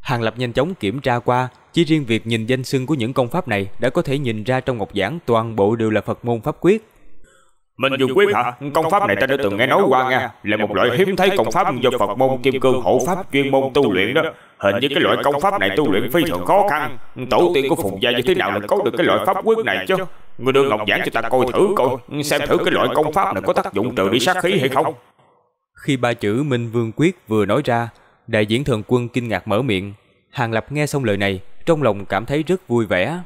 Hàng Lập nhanh chóng kiểm tra qua, chỉ riêng việc nhìn danh xưng của những công pháp này đã có thể nhìn ra trong ngọc giảng toàn bộ đều là Phật môn pháp quyết. Mình dùng quyết hả? Công pháp này ta đã từng nghe nói qua nha, là một loại hiếm thấy công pháp do Phật môn Kim Cương hộ pháp chuyên môn tu luyện đó. Hình như cái loại công pháp này tu luyện phi thường khó khăn. Tổ tiên của Phùng gia như thế nào là có được cái loại pháp quyết này chứ? Người đưa ngọc giảng cho ta coi thử coi, xem thử cái loại công pháp này có tác dụng trừ đi sát khí hay không. Khi ba chữ Minh Vương Quyết vừa nói ra, Đại diễn thần quân kinh ngạc mở miệng. Hàng Lập nghe xong lời này, trong lòng cảm thấy rất vui vẻ.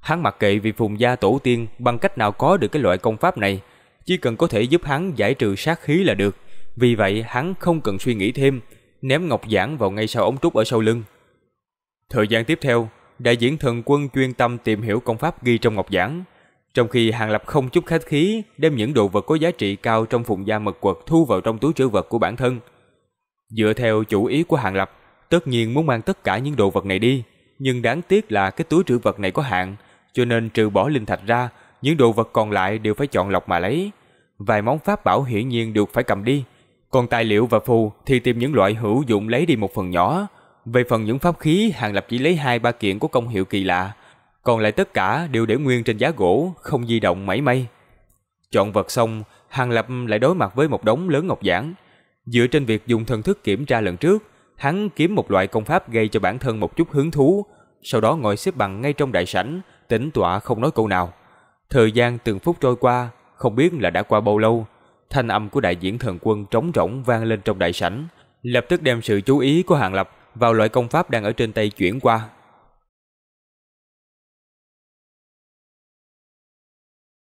Hắn mặc kệ vì phùng gia tổ tiên bằng cách nào có được cái loại công pháp này, chỉ cần có thể giúp hắn giải trừ sát khí là được. Vì vậy hắn không cần suy nghĩ thêm, ném ngọc giản vào ngay sau ống trúc ở sau lưng. Thời gian tiếp theo, đại diễn thần quân chuyên tâm tìm hiểu công pháp ghi trong ngọc giản. Trong khi Hàng Lập không chút khách khí đem những đồ vật có giá trị cao trong phùng gia mật quật thu vào trong túi trữ vật của bản thân – Dựa theo chủ ý của Hàng Lập, tất nhiên muốn mang tất cả những đồ vật này đi, nhưng đáng tiếc là cái túi trữ vật này có hạn, cho nên trừ bỏ linh thạch ra, những đồ vật còn lại đều phải chọn lọc mà lấy. Vài món pháp bảo hiển nhiên được phải cầm đi, còn tài liệu và phù thì tìm những loại hữu dụng lấy đi một phần nhỏ. Về phần những pháp khí, Hàng Lập chỉ lấy hai ba kiện có công hiệu kỳ lạ, còn lại tất cả đều để nguyên trên giá gỗ, không di động mảy may. Chọn vật xong, Hàng Lập lại đối mặt với một đống lớn ngọc giản, Dựa trên việc dùng thần thức kiểm tra lần trước, hắn kiếm một loại công pháp gây cho bản thân một chút hứng thú, sau đó ngồi xếp bằng ngay trong đại sảnh, tĩnh tọa không nói câu nào. Thời gian từng phút trôi qua, không biết là đã qua bao lâu, thanh âm của đại diễn thần quân trống rỗng vang lên trong đại sảnh, lập tức đem sự chú ý của Hàng Lập vào loại công pháp đang ở trên tay chuyển qua.